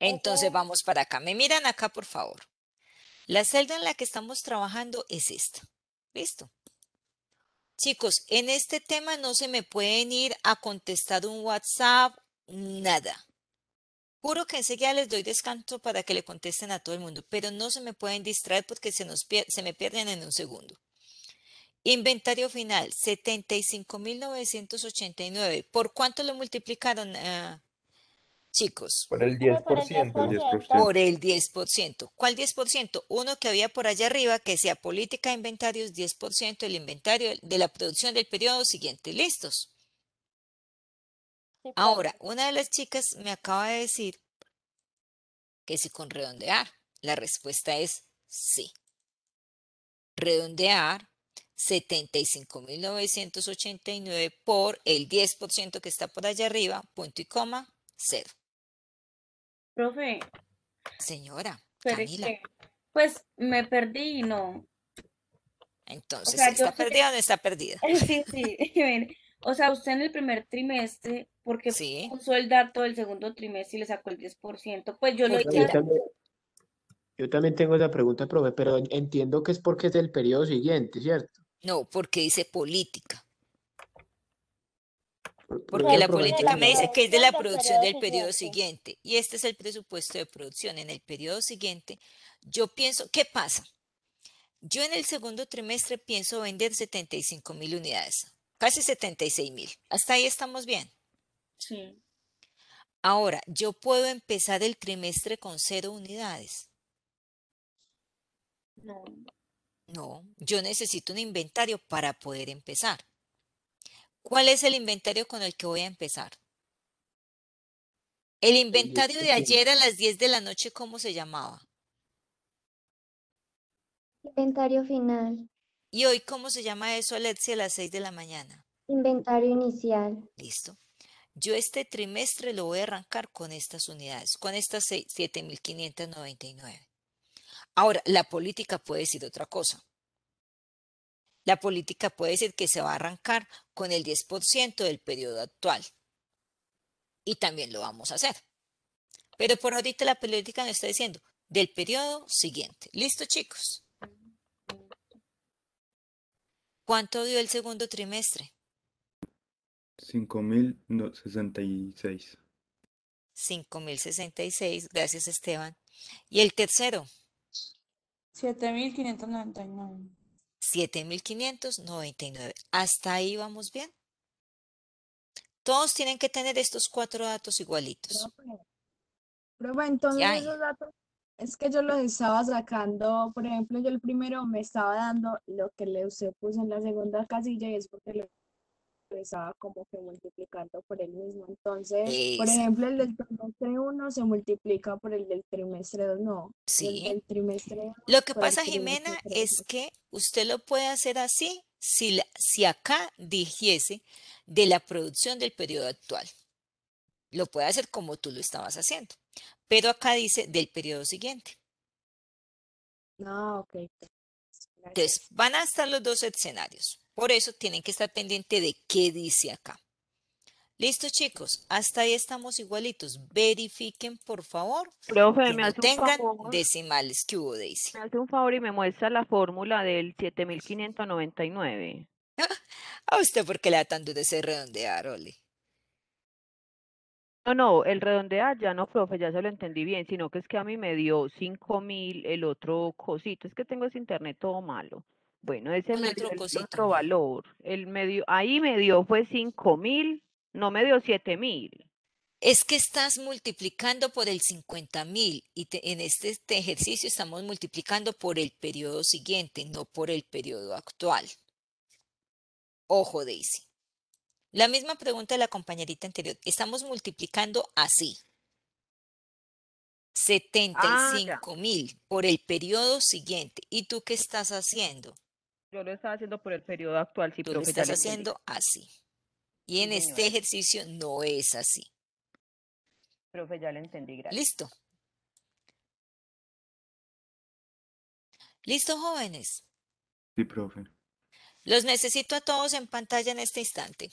Entonces vamos para acá. Me miran acá, por favor. La celda en la que estamos trabajando es esta. ¿Listo? Chicos, en este tema no se me pueden ir a contestar un WhatsApp, nada. Juro que enseguida les doy descanso para que le contesten a todo el mundo, pero no se me pueden distraer porque se, nos se me pierden en un segundo. Inventario final, 75.989. ¿Por cuánto lo multiplicaron, ah, chicos? Por el 10%. Por el 10%. ¿Cuál 10%? Uno que había por allá arriba, que sea política de inventarios, 10% del inventario de la producción del periodo siguiente. ¿Listos? Ahora, una de las chicas me acaba de decir que si con redondear, la respuesta es sí. Redondear 75.989 por el 10% que está por allá arriba, punto y coma, ser Profe. Señora. pues me perdí y no. Entonces, ¿está perdida o no está perdida? Sí, sí. O sea, usted en el primer trimestre, porque sí. usó el dato del segundo trimestre y le sacó el 10%, pues yo lo Yo también tengo esa pregunta, profe, pero entiendo que es porque es del periodo siguiente, ¿cierto? No, porque dice política. Porque la política me dice que es de la producción del periodo siguiente y este es el presupuesto de producción. En el periodo siguiente, yo pienso, ¿qué pasa? Yo en el segundo trimestre pienso vender 75 mil unidades, casi 76 mil. Hasta ahí estamos bien. Sí. Ahora, yo puedo empezar el trimestre con cero unidades. No. No, yo necesito un inventario para poder empezar. ¿Cuál es el inventario con el que voy a empezar? El inventario de ayer a las 10 de la noche, ¿cómo se llamaba? Inventario final. ¿Y hoy cómo se llama eso, Alexia, a las 6 de la mañana? Inventario inicial. Listo. Yo este trimestre lo voy a arrancar con estas unidades, con estas 7.599. Ahora, la política puede decir otra cosa. La política puede decir que se va a arrancar con el 10% del periodo actual. Y también lo vamos a hacer. Pero por ahorita la política nos está diciendo del periodo siguiente. ¿Listo, chicos? ¿Cuánto dio el segundo trimestre? 5.066. 5.066, gracias Esteban. ¿Y el tercero? 7.599. 7.599. ¿Hasta ahí vamos bien? Todos tienen que tener estos cuatro datos igualitos. Prueba entonces esos datos es que yo los estaba sacando, por ejemplo, yo el primero me estaba dando lo que le usted puso en la segunda casilla y es porque le estaba como que multiplicando por el mismo. Entonces, por ejemplo, el del trimestre 1 se multiplica por el del trimestre 2, no. Sí. El trimestre lo que pasa, Jimena, es que usted lo puede hacer así si, si acá dijese de la producción del periodo actual. Lo puede hacer como tú lo estabas haciendo. Pero acá dice del periodo siguiente. No, ah, ok. Entonces, van a estar los dos escenarios. Por eso tienen que estar pendiente de qué dice acá. Listo, chicos. Hasta ahí estamos igualitos. Verifiquen, por favor. Profe, me hace un favor. decimales. que hubo, Daisy? Me hace un favor y me muestra la fórmula del 7599. ¿A usted por qué le da tan duro ese redondear, Oli? No, no, el redondear ya no, profe, ya se lo entendí bien, sino que es que a mí me dio 5000 el otro cosito. Es que tengo ese internet todo malo. Bueno, ese es otro valor. El medio, ahí me dio fue 5 mil, no me dio 7 mil. Es que estás multiplicando por el 50 mil y en este, este, ejercicio estamos multiplicando por el periodo siguiente, no por el periodo actual. Ojo, Daisy. La misma pregunta de la compañerita anterior. Estamos multiplicando así. 75 ah, mil por el periodo siguiente. ¿Y tú qué estás haciendo? Yo lo estaba haciendo por el periodo actual. si Tú lo estás haciendo así. Y en este ejercicio no es así. Profe, ya lo entendí, gracias. Listo. ¿Listo, jóvenes? Sí, profe. Los necesito a todos en pantalla en este instante.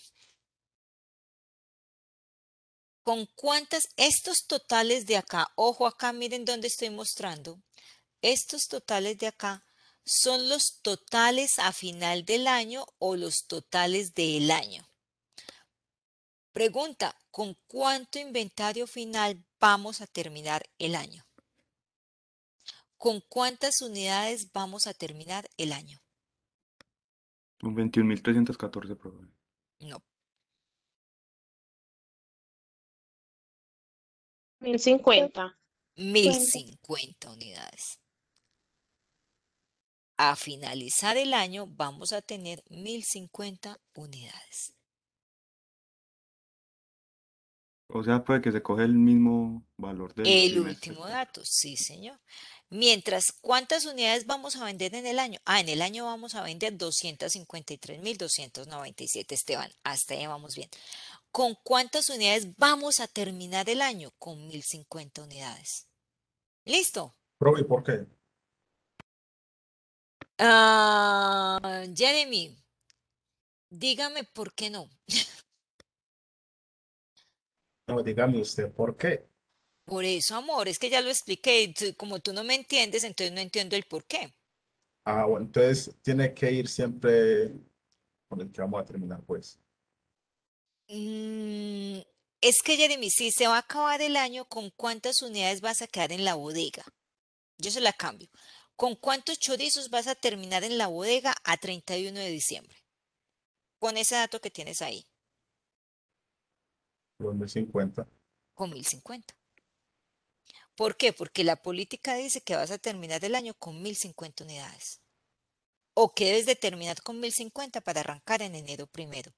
¿Con cuántas? Estos totales de acá, ojo acá, miren dónde estoy mostrando. Estos totales de acá son los totales a final del año o los totales del año. Pregunta, ¿con cuánto inventario final vamos a terminar el año? ¿Con cuántas unidades vamos a terminar el año? Un 21.314 probablemente. No. 1050. 1050 unidades a finalizar el año vamos a tener 1050 unidades. O sea, puede que se coge el mismo valor del El último dato, sí, señor. Mientras, ¿cuántas unidades vamos a vender en el año? Ah, en el año vamos a vender 253.297, Esteban. Hasta ahí vamos bien. ¿Con cuántas unidades vamos a terminar el año? Con 1.050 unidades. ¿Listo? por qué? Ah, Jeremy, dígame por qué no. No, dígame usted por qué. Por eso, amor, es que ya lo expliqué. Como tú no me entiendes, entonces no entiendo el por qué. Ah, entonces tiene que ir siempre con el que vamos a terminar, pues. Mm, es que, Jeremy, si se va a acabar el año, ¿con cuántas unidades vas a quedar en la bodega? Yo se la cambio. ¿Con cuántos chorizos vas a terminar en la bodega a 31 de diciembre? Con ese dato que tienes ahí. Con 1050. Con 1050. ¿Por qué? Porque la política dice que vas a terminar el año con 1050 unidades. O que debes de terminar con 1050 para arrancar en enero primero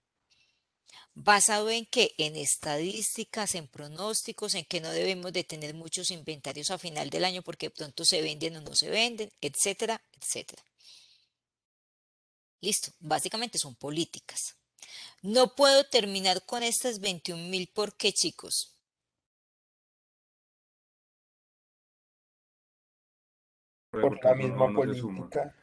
basado en que en estadísticas, en pronósticos, en que no debemos de tener muchos inventarios a final del año porque pronto se venden o no se venden, etcétera, etcétera. Listo, básicamente son políticas. No puedo terminar con estas 21 mil porque chicos. Por la misma política.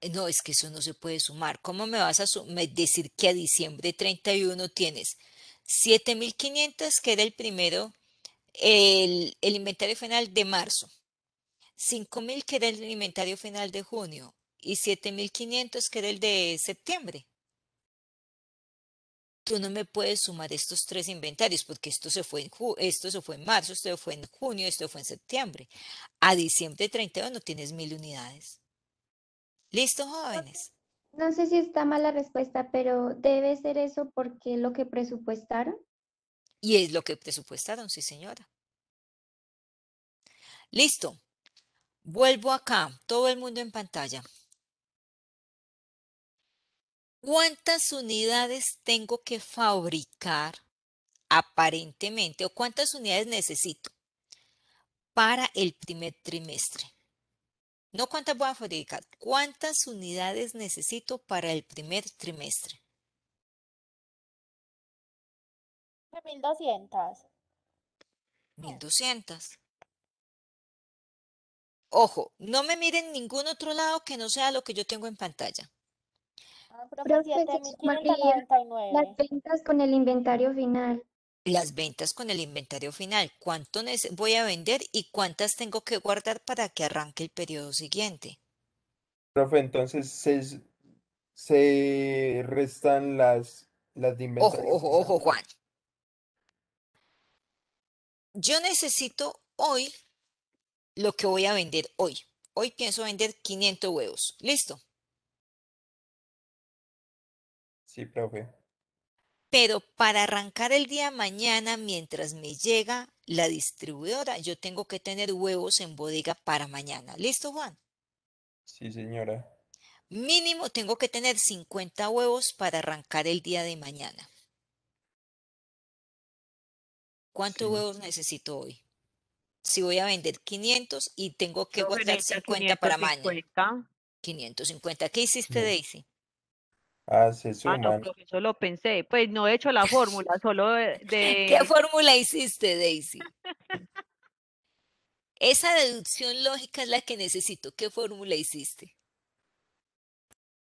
Eh, no, es que eso no se puede sumar. ¿Cómo me vas a decir que a diciembre 31 tienes 7.500, que era el primero, el, inventario final de marzo, 5.000, que era el inventario final de junio, y 7.500, que era el de septiembre? Tú no me puedes sumar estos tres inventarios porque esto se fue en, esto se fue en marzo, esto fue en junio, esto fue en septiembre. A diciembre 31 tienes 1.000 unidades. ¿Listo, jóvenes? No sé si está mala respuesta, pero debe ser eso porque es lo que presupuestaron. Y es lo que presupuestaron, sí, señora. Listo. Vuelvo acá, todo el mundo en pantalla. ¿Cuántas unidades tengo que fabricar aparentemente o cuántas unidades necesito para el primer trimestre? No cuántas voy a fabricar, cuántas unidades necesito para el primer trimestre. 1200. 1200. Ojo, no me miren ningún otro lado que no sea lo que yo tengo en pantalla. Ah, las ventas con el inventario final las ventas con el inventario final, cuánto voy a vender y cuántas tengo que guardar para que arranque el periodo siguiente. Profe, entonces se, restan las, las Ojo, ojo, ojo, Juan. Yo necesito hoy lo que voy a vender hoy. Hoy pienso vender 500 huevos. ¿Listo? Sí, profe pero para arrancar el día mañana, mientras me llega la distribuidora, yo tengo que tener huevos en bodega para mañana. ¿Listo, Juan? Sí, señora. Mínimo tengo que tener 50 huevos para arrancar el día de mañana. ¿Cuántos huevos necesito hoy? Si voy a vender 500 y tengo que guardar 50 para mañana. 550. ¿Qué hiciste, Daisy? Ah, se ah, lo pensé. Pues no he hecho la fórmula, solo de... ¿Qué fórmula hiciste, Daisy? Esa deducción lógica es la que necesito. ¿Qué fórmula hiciste?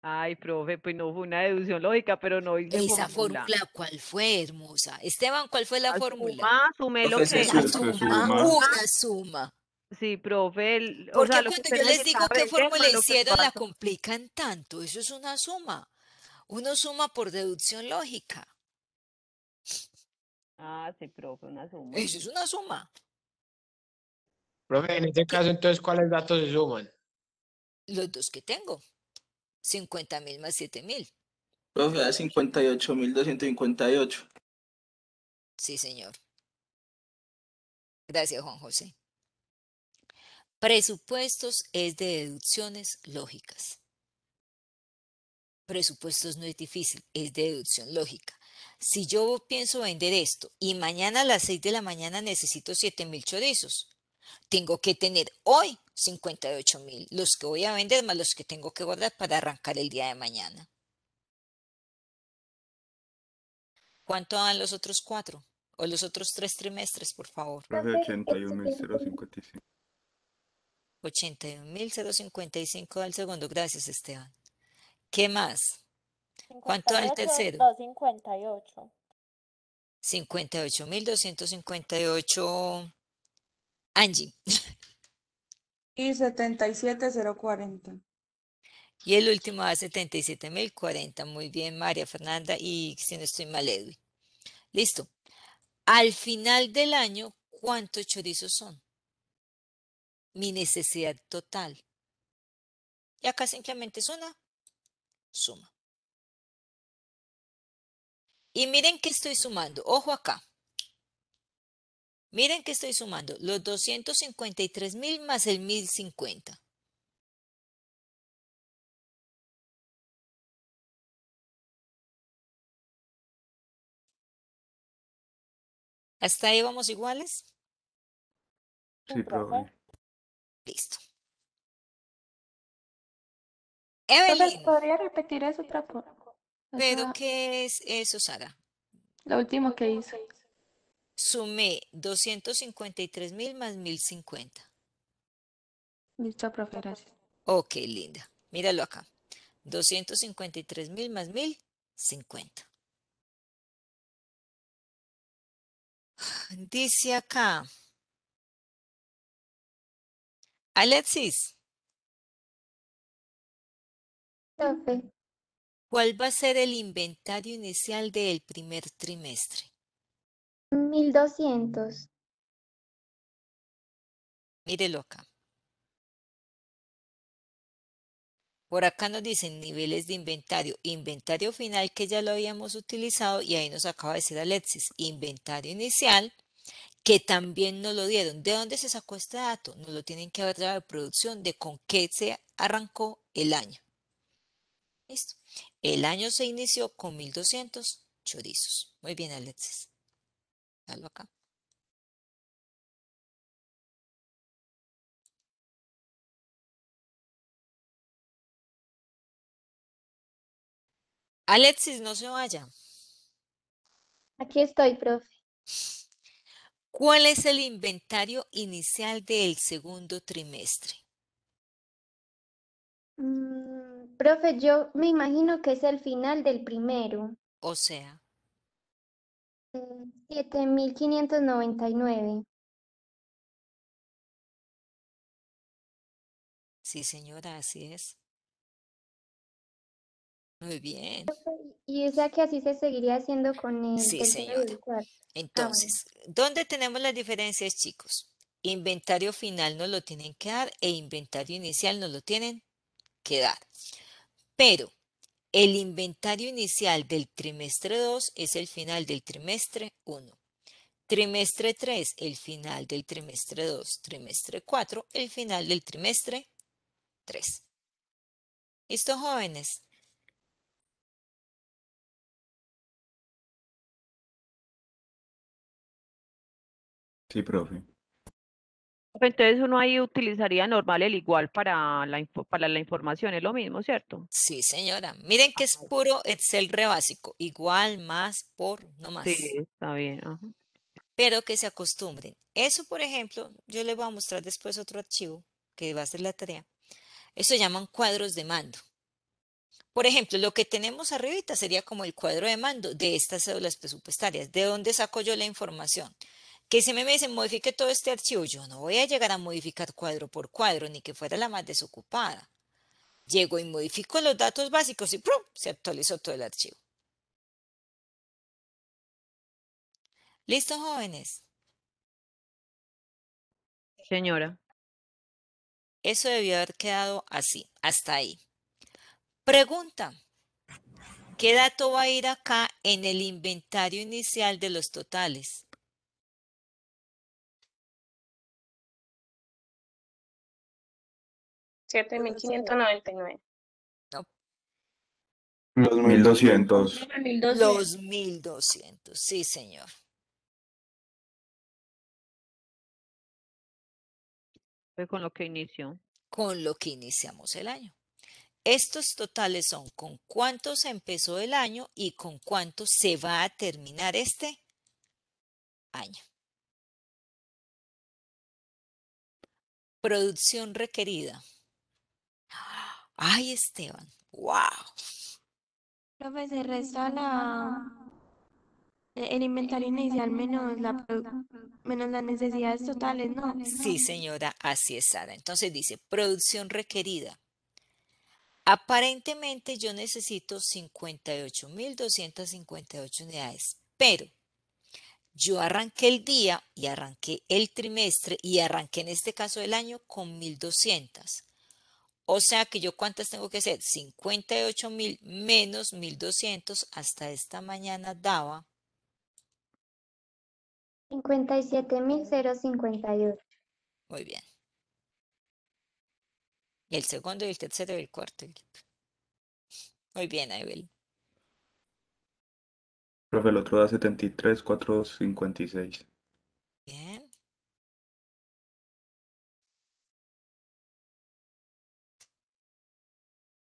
Ay, profe, pues no fue una deducción lógica, pero no hice Esa fórmula, ¿cuál fue, hermosa? Esteban, ¿cuál fue la fórmula? Suma, suma, una suma. Sí, profe. Porque o sea, cuando yo les digo qué fórmula hicieron, la complican tanto. Eso es una suma. Uno suma por deducción lógica. Ah, sí, profe, una suma. Eso es una suma. Profe, en este caso, entonces, ¿cuáles datos se suman? Los dos que tengo. 50 mil más 7 mil. Profe, da 58 mil 258. Sí, señor. Gracias, Juan José. Presupuestos es de deducciones lógicas presupuestos no es difícil, es deducción lógica. Si yo pienso vender esto y mañana a las 6 de la mañana necesito 7 mil chorizos, tengo que tener hoy 58 mil, los que voy a vender más los que tengo que guardar para arrancar el día de mañana. ¿Cuánto dan los otros cuatro? O los otros tres trimestres, por favor. 81.055. 81.055 al segundo. Gracias, Esteban. ¿Qué más? ¿Cuánto es el tercero? 258. 58.258. Angie. Y 77040. Y el último da 77.040. Muy bien, María Fernanda. Y si no estoy mal, Edwin. Listo. Al final del año, ¿cuántos chorizos son? Mi necesidad total. Y acá simplemente son suma. Y miren que estoy sumando. Ojo acá. Miren que estoy sumando los 253 mil más el 1050. ¿Hasta ahí vamos iguales? Sí, Listo. Evelyn. ¿Podría repetir eso otra ¿Pero qué es eso, Sara? Lo último que hizo. Sumé 253 mil más 1050. Listo, profe, gracias. Ok, linda. Míralo acá. 253 mil más 1050. Dice acá. Alexis. ¿Cuál va a ser el inventario inicial del primer trimestre? 1200. Mírelo acá. Por acá nos dicen niveles de inventario. Inventario final que ya lo habíamos utilizado y ahí nos acaba de decir Alexis. Inventario inicial que también nos lo dieron. ¿De dónde se sacó este dato? Nos lo tienen que haber dado de producción de con qué se arrancó el año. Listo. El año se inició con 1200 chorizos. Muy bien, Alexis. salvo acá. Alexis, no se vaya. Aquí estoy, profe. ¿Cuál es el inventario inicial del segundo trimestre? Mm, Profe, yo me imagino que es el final del primero. O sea. 7599. Mm, sí, señora, así es. Muy bien. Y es que así se seguiría haciendo con el Sí, señora. Ah, Entonces, ¿dónde tenemos las diferencias, chicos? Inventario final no lo tienen que dar e inventario inicial no lo tienen que dar. Pero el inventario inicial del trimestre 2 es el final del trimestre 1. Trimestre 3, el final del trimestre 2. Trimestre 4, el final del trimestre 3. ¿Listo, jóvenes? Sí, profe. Entonces uno ahí utilizaría normal el igual para la, para la información, es lo mismo, ¿cierto? Sí, señora. Miren que es puro Excel re básico, igual, más, por, no más. Sí, está bien. Pero que se acostumbren. Eso, por ejemplo, yo les voy a mostrar después otro archivo que va a ser la tarea. Eso llaman cuadros de mando. Por ejemplo, lo que tenemos arribita sería como el cuadro de mando de estas cédulas presupuestarias. ¿De dónde saco yo la información? que se me se modifique todo este archivo. Yo no voy a llegar a modificar cuadro por cuadro, ni que fuera la más desocupada. Llego y modifico los datos básicos y ¡pum! se actualizó todo el archivo. ¿Listo, jóvenes? Señora. Eso debió haber quedado así, hasta ahí. Pregunta. ¿Qué dato va a ir acá en el inventario inicial de los totales? 7.599. No. Los 2200. Los 1200, sí, señor. Fue con lo que inició. Con lo que iniciamos el año. Estos totales son con cuánto se empezó el año y con cuánto se va a terminar este año. Producción requerida. Ay, Esteban, wow. Profe, se resta e-, el inventario inicial menos, la, menos las necesidades totales, ¿no? Sí, señora, así es, Entonces dice, producción requerida. Aparentemente yo necesito 58.258 unidades, pero yo arranqué el día y arranqué el trimestre y arranqué en este caso el año con 1.200. O sea que yo cuántas tengo que hacer? 58 mil menos 1200 hasta esta mañana daba. 57.058. Muy bien. el segundo, y el tercero y el cuarto. Muy bien, Abel. Profe, el otro da 73.456.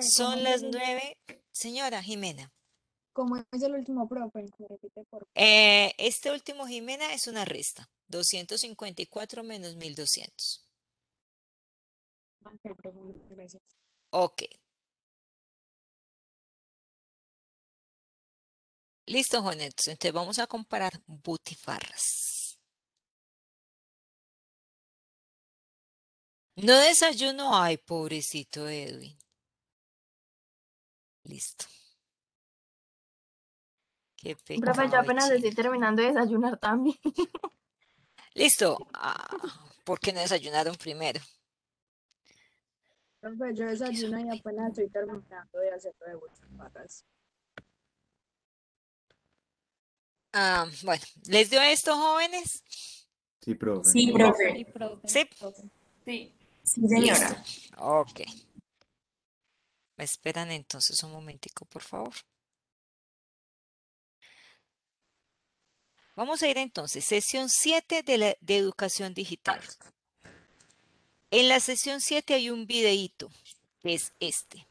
Son las nueve. Señora Jimena. Como es el último, profe? repite, por eh, este último, Jimena, es una resta. 254 menos 1200. Ok, Listo, Jonetos. Entonces vamos a comparar butifarras. No desayuno Ay, pobrecito Edwin. Listo. Qué pena. Profe, yo apenas estoy terminando de desayunar también. Listo. Ah, ¿Por qué no desayunaron primero? Profe, yo desayuno y apenas estoy terminando de hacer de patas. Ah, bueno, ¿les dio esto, jóvenes? Sí, profe. Sí, profe. Sí, profe. Sí, sí señora. Listo. Ok. Me esperan entonces un momentico, por favor. Vamos a ir entonces, sesión 7 de, educación digital. En la sesión 7 hay un videíto, que es este.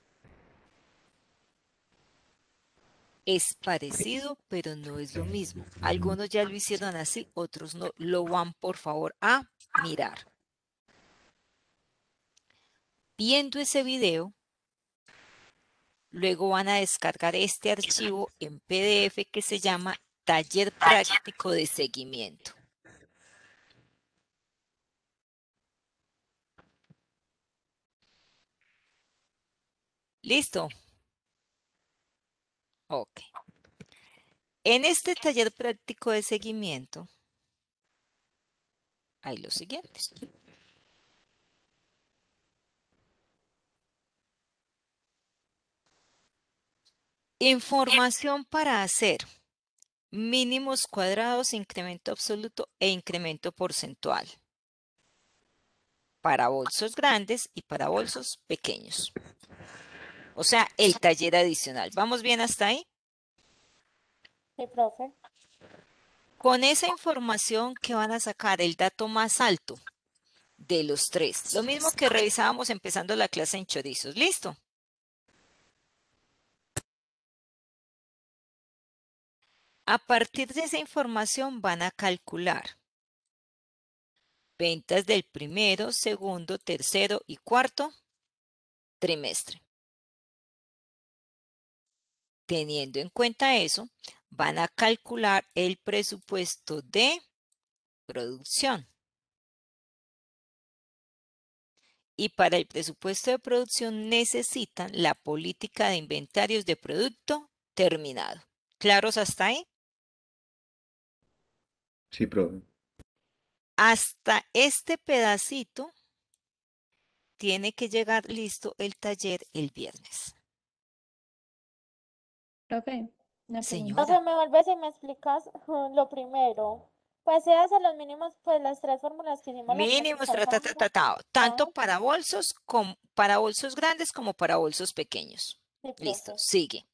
Es parecido, pero no es lo mismo. Algunos ya lo hicieron así, otros no. Lo van, por favor, a mirar. Viendo ese video, Luego van a descargar este archivo en PDF que se llama Taller Práctico de Seguimiento. ¿Listo? Ok. En este taller práctico de seguimiento hay los siguientes. Información para hacer mínimos cuadrados, incremento absoluto e incremento porcentual para bolsos grandes y para bolsos pequeños. O sea, el taller adicional. ¿Vamos bien hasta ahí? Sí, profe. Con esa información que van a sacar el dato más alto de los tres. Lo mismo que revisábamos empezando la clase en chorizos. ¿Listo? A partir de esa información van a calcular ventas del primero, segundo, tercero y cuarto trimestre. Teniendo en cuenta eso, van a calcular el presupuesto de producción. Y para el presupuesto de producción necesitan la política de inventarios de producto terminado. ¿Claros hasta ahí? Sí, profe. Hasta este pedacito tiene que llegar listo el taller el viernes. Profe, Señora. O me vuelves y me explicas lo primero. Pues se hacen los mínimos, pues las tres fórmulas que hicimos. Mínimos, ta, ta, tanto ah. para bolsos, para bolsos grandes como para bolsos pequeños. Listo, sigue.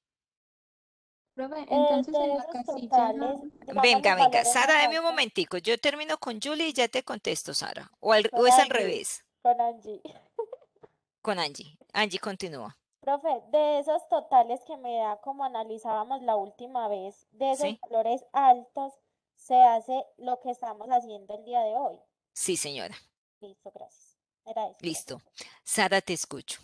Profe, entonces en la Venga, venga, Sara, dame un momentico. Yo termino con Julie y ya te contesto, Sara. O, es al revés. Con Angie. Con Angie. Angie, continúa. Profe, de esos totales que me da, como analizábamos la última vez, de esos colores altos, se hace lo que estamos haciendo el día de hoy. Sí, señora. Listo, gracias. Listo. Sara, te escucho.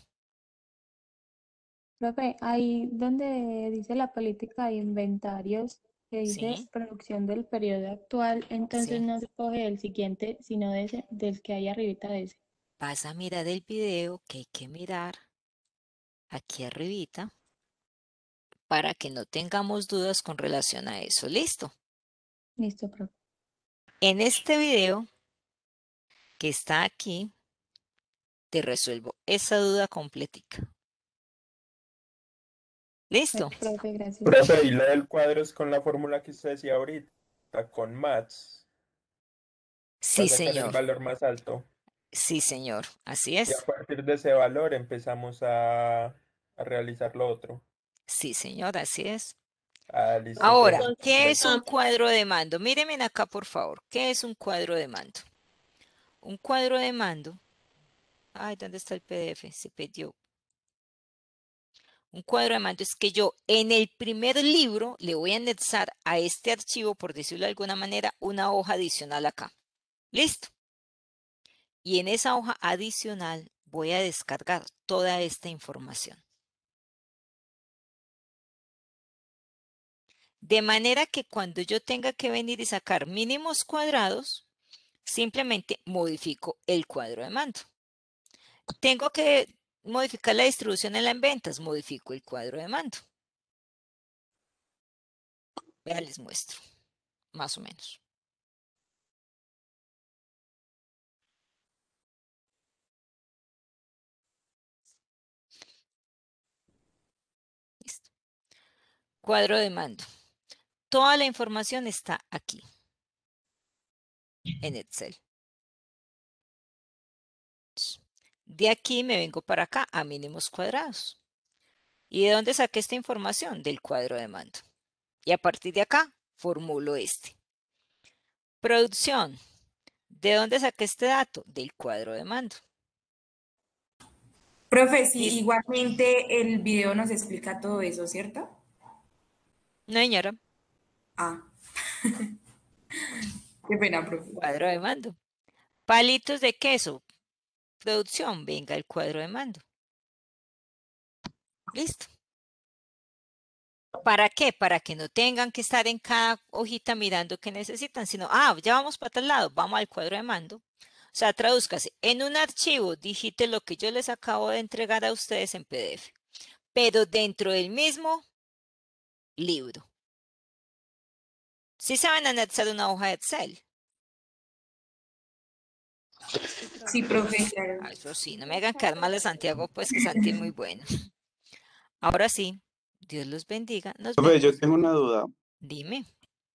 Profe, ahí donde dice la política de inventarios, que dice producción del periodo actual, entonces no se coge el siguiente, sino del que hay arribita de ese. Vas a mirar el video que hay que mirar aquí arribita para que no tengamos dudas con relación a eso. ¿Listo? Listo, profe. En este video que está aquí, te resuelvo esa duda completica. Listo. y la del cuadro es con la fórmula que usted decía ahorita, con mats. Sí, señor. El valor más alto. Sí, señor, así es. a partir de ese valor empezamos a, a realizar lo otro. Sí, señor, así es. Ah, Ahora, ¿qué eh, es un cuadro de mando? Mírenme acá, por favor. ¿Qué es un cuadro de mando? Un cuadro de mando. Ay, ¿dónde está el PDF? Se pidió un cuadro de mando es que yo en el primer libro le voy a anexar a este archivo, por decirlo de alguna manera, una hoja adicional acá. Listo. Y en esa hoja adicional voy a descargar toda esta información. De manera que cuando yo tenga que venir y sacar mínimos cuadrados, simplemente modifico el cuadro de mando. Tengo que modificar la distribución en las ventas, modifico el cuadro de mando. Ya les muestro, más o menos. Listo. Cuadro de mando. Toda la información está aquí, en Excel. De aquí me vengo para acá a mínimos cuadrados. ¿Y de dónde saqué esta información? Del cuadro de mando. Y a partir de acá formulo este. Producción. ¿De dónde saqué este dato? Del cuadro de mando. Profe, igualmente el video nos explica todo eso, ¿cierto? No, señora. Ah. Qué pena, profe. Cuadro de mando. Palitos de queso. Producción, venga el cuadro de mando. Listo. ¿Para qué? Para que no tengan que estar en cada hojita mirando qué necesitan, sino, ah, ya vamos para tal lado, vamos al cuadro de mando. O sea, tradúzcase. En un archivo digite lo que yo les acabo de entregar a ustedes en PDF, pero dentro del mismo libro. Si ¿Sí saben anexar una hoja de Excel. Sí, profe, sí, no me hagan quedar mal a Santiago, pues que Santi es muy bueno. Ahora sí, Dios los bendiga. yo tengo una duda. Dime.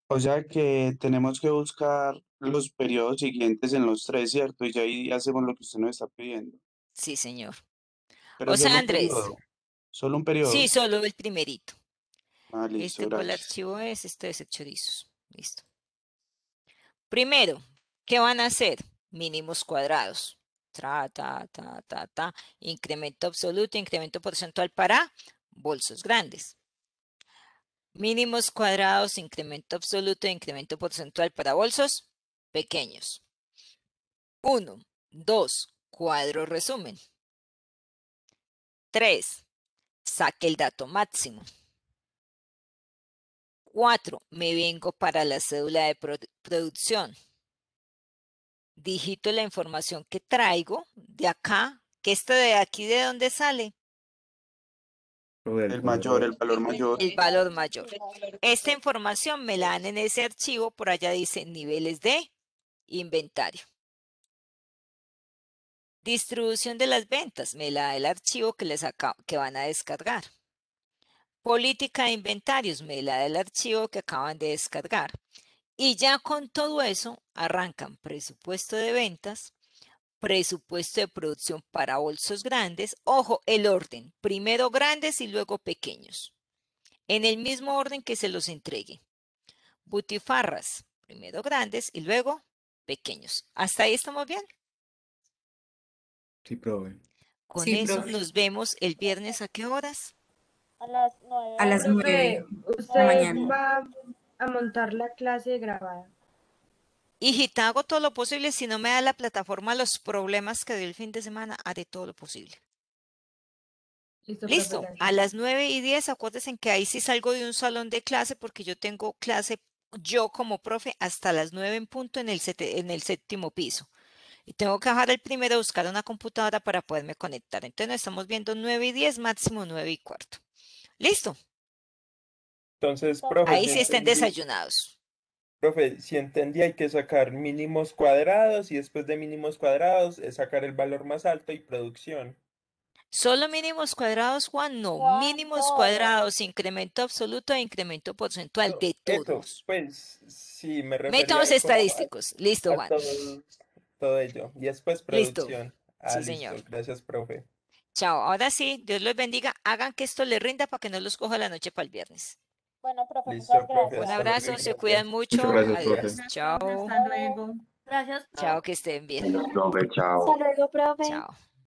O sea que tenemos que buscar los periodos siguientes en los tres, ¿cierto? Y ya ahí hacemos lo que usted nos está pidiendo. Sí, señor. o sea, Andrés. solo un periodo. Sí, solo el primerito. Ah, listo, este el archivo es, este es el Listo. Primero, ¿qué van a hacer? mínimos cuadrados. Ta, ta, ta, ta, ta. Incremento absoluto, incremento porcentual para bolsos grandes. Mínimos cuadrados, incremento absoluto, incremento porcentual para bolsos pequeños. uno, dos, cuadro resumen. tres, saque el dato máximo. cuatro, me vengo para la cédula de producción digito la información que traigo de acá, que esto de aquí de dónde sale. El mayor, el valor mayor. El valor mayor. Esta información me la dan en ese archivo, por allá dice niveles de inventario. Distribución de las ventas, me la da el archivo que, les que van a descargar. Política de inventarios, me la da el archivo que acaban de descargar. Y ya con todo eso arrancan presupuesto de ventas, presupuesto de producción para bolsos grandes. Ojo, el orden, primero grandes y luego pequeños, en el mismo orden que se los entregue. Butifarras, primero grandes y luego pequeños. ¿Hasta ahí estamos bien? Sí, profe. Con eso nos vemos el viernes a qué horas? A las nueve. A las nueve. de mañana montar la clase grabada. Hijita, hago todo lo posible. Si no me da la plataforma los problemas que dio el fin de semana, haré todo lo posible. Listo. A las 9 y 10, acuérdense que ahí sí salgo de un salón de clase porque yo tengo clase, yo como profe, hasta las 9 en punto en el, en el séptimo piso. Y tengo que bajar el primero a buscar una computadora para poderme conectar. Entonces estamos viendo 9 y 10, máximo 9 y cuarto. Listo. Entonces, profe. Ahí sí estén desayunados. Profe, si entendí, hay que sacar mínimos cuadrados y después de mínimos cuadrados es sacar el valor más alto y producción. Solo mínimos cuadrados, Juan, no. Mínimos cuadrados, incremento absoluto e incremento porcentual de todos. Pues, me Métodos estadísticos. listo, Juan. Todo, ello. Y después producción. Ah, listo. señor. Gracias, profe. Chao. Ahora sí, Dios los bendiga. Hagan que esto les rinda para que no los coja la noche para el viernes. Bueno, profesor, gracias. Un abrazo, se cuidan mucho. Gracias, Adiós. Profe. Chao. Hasta luego. Gracias. Chao, que estén bien. Profe, chao. Hasta luego, profe. Chao.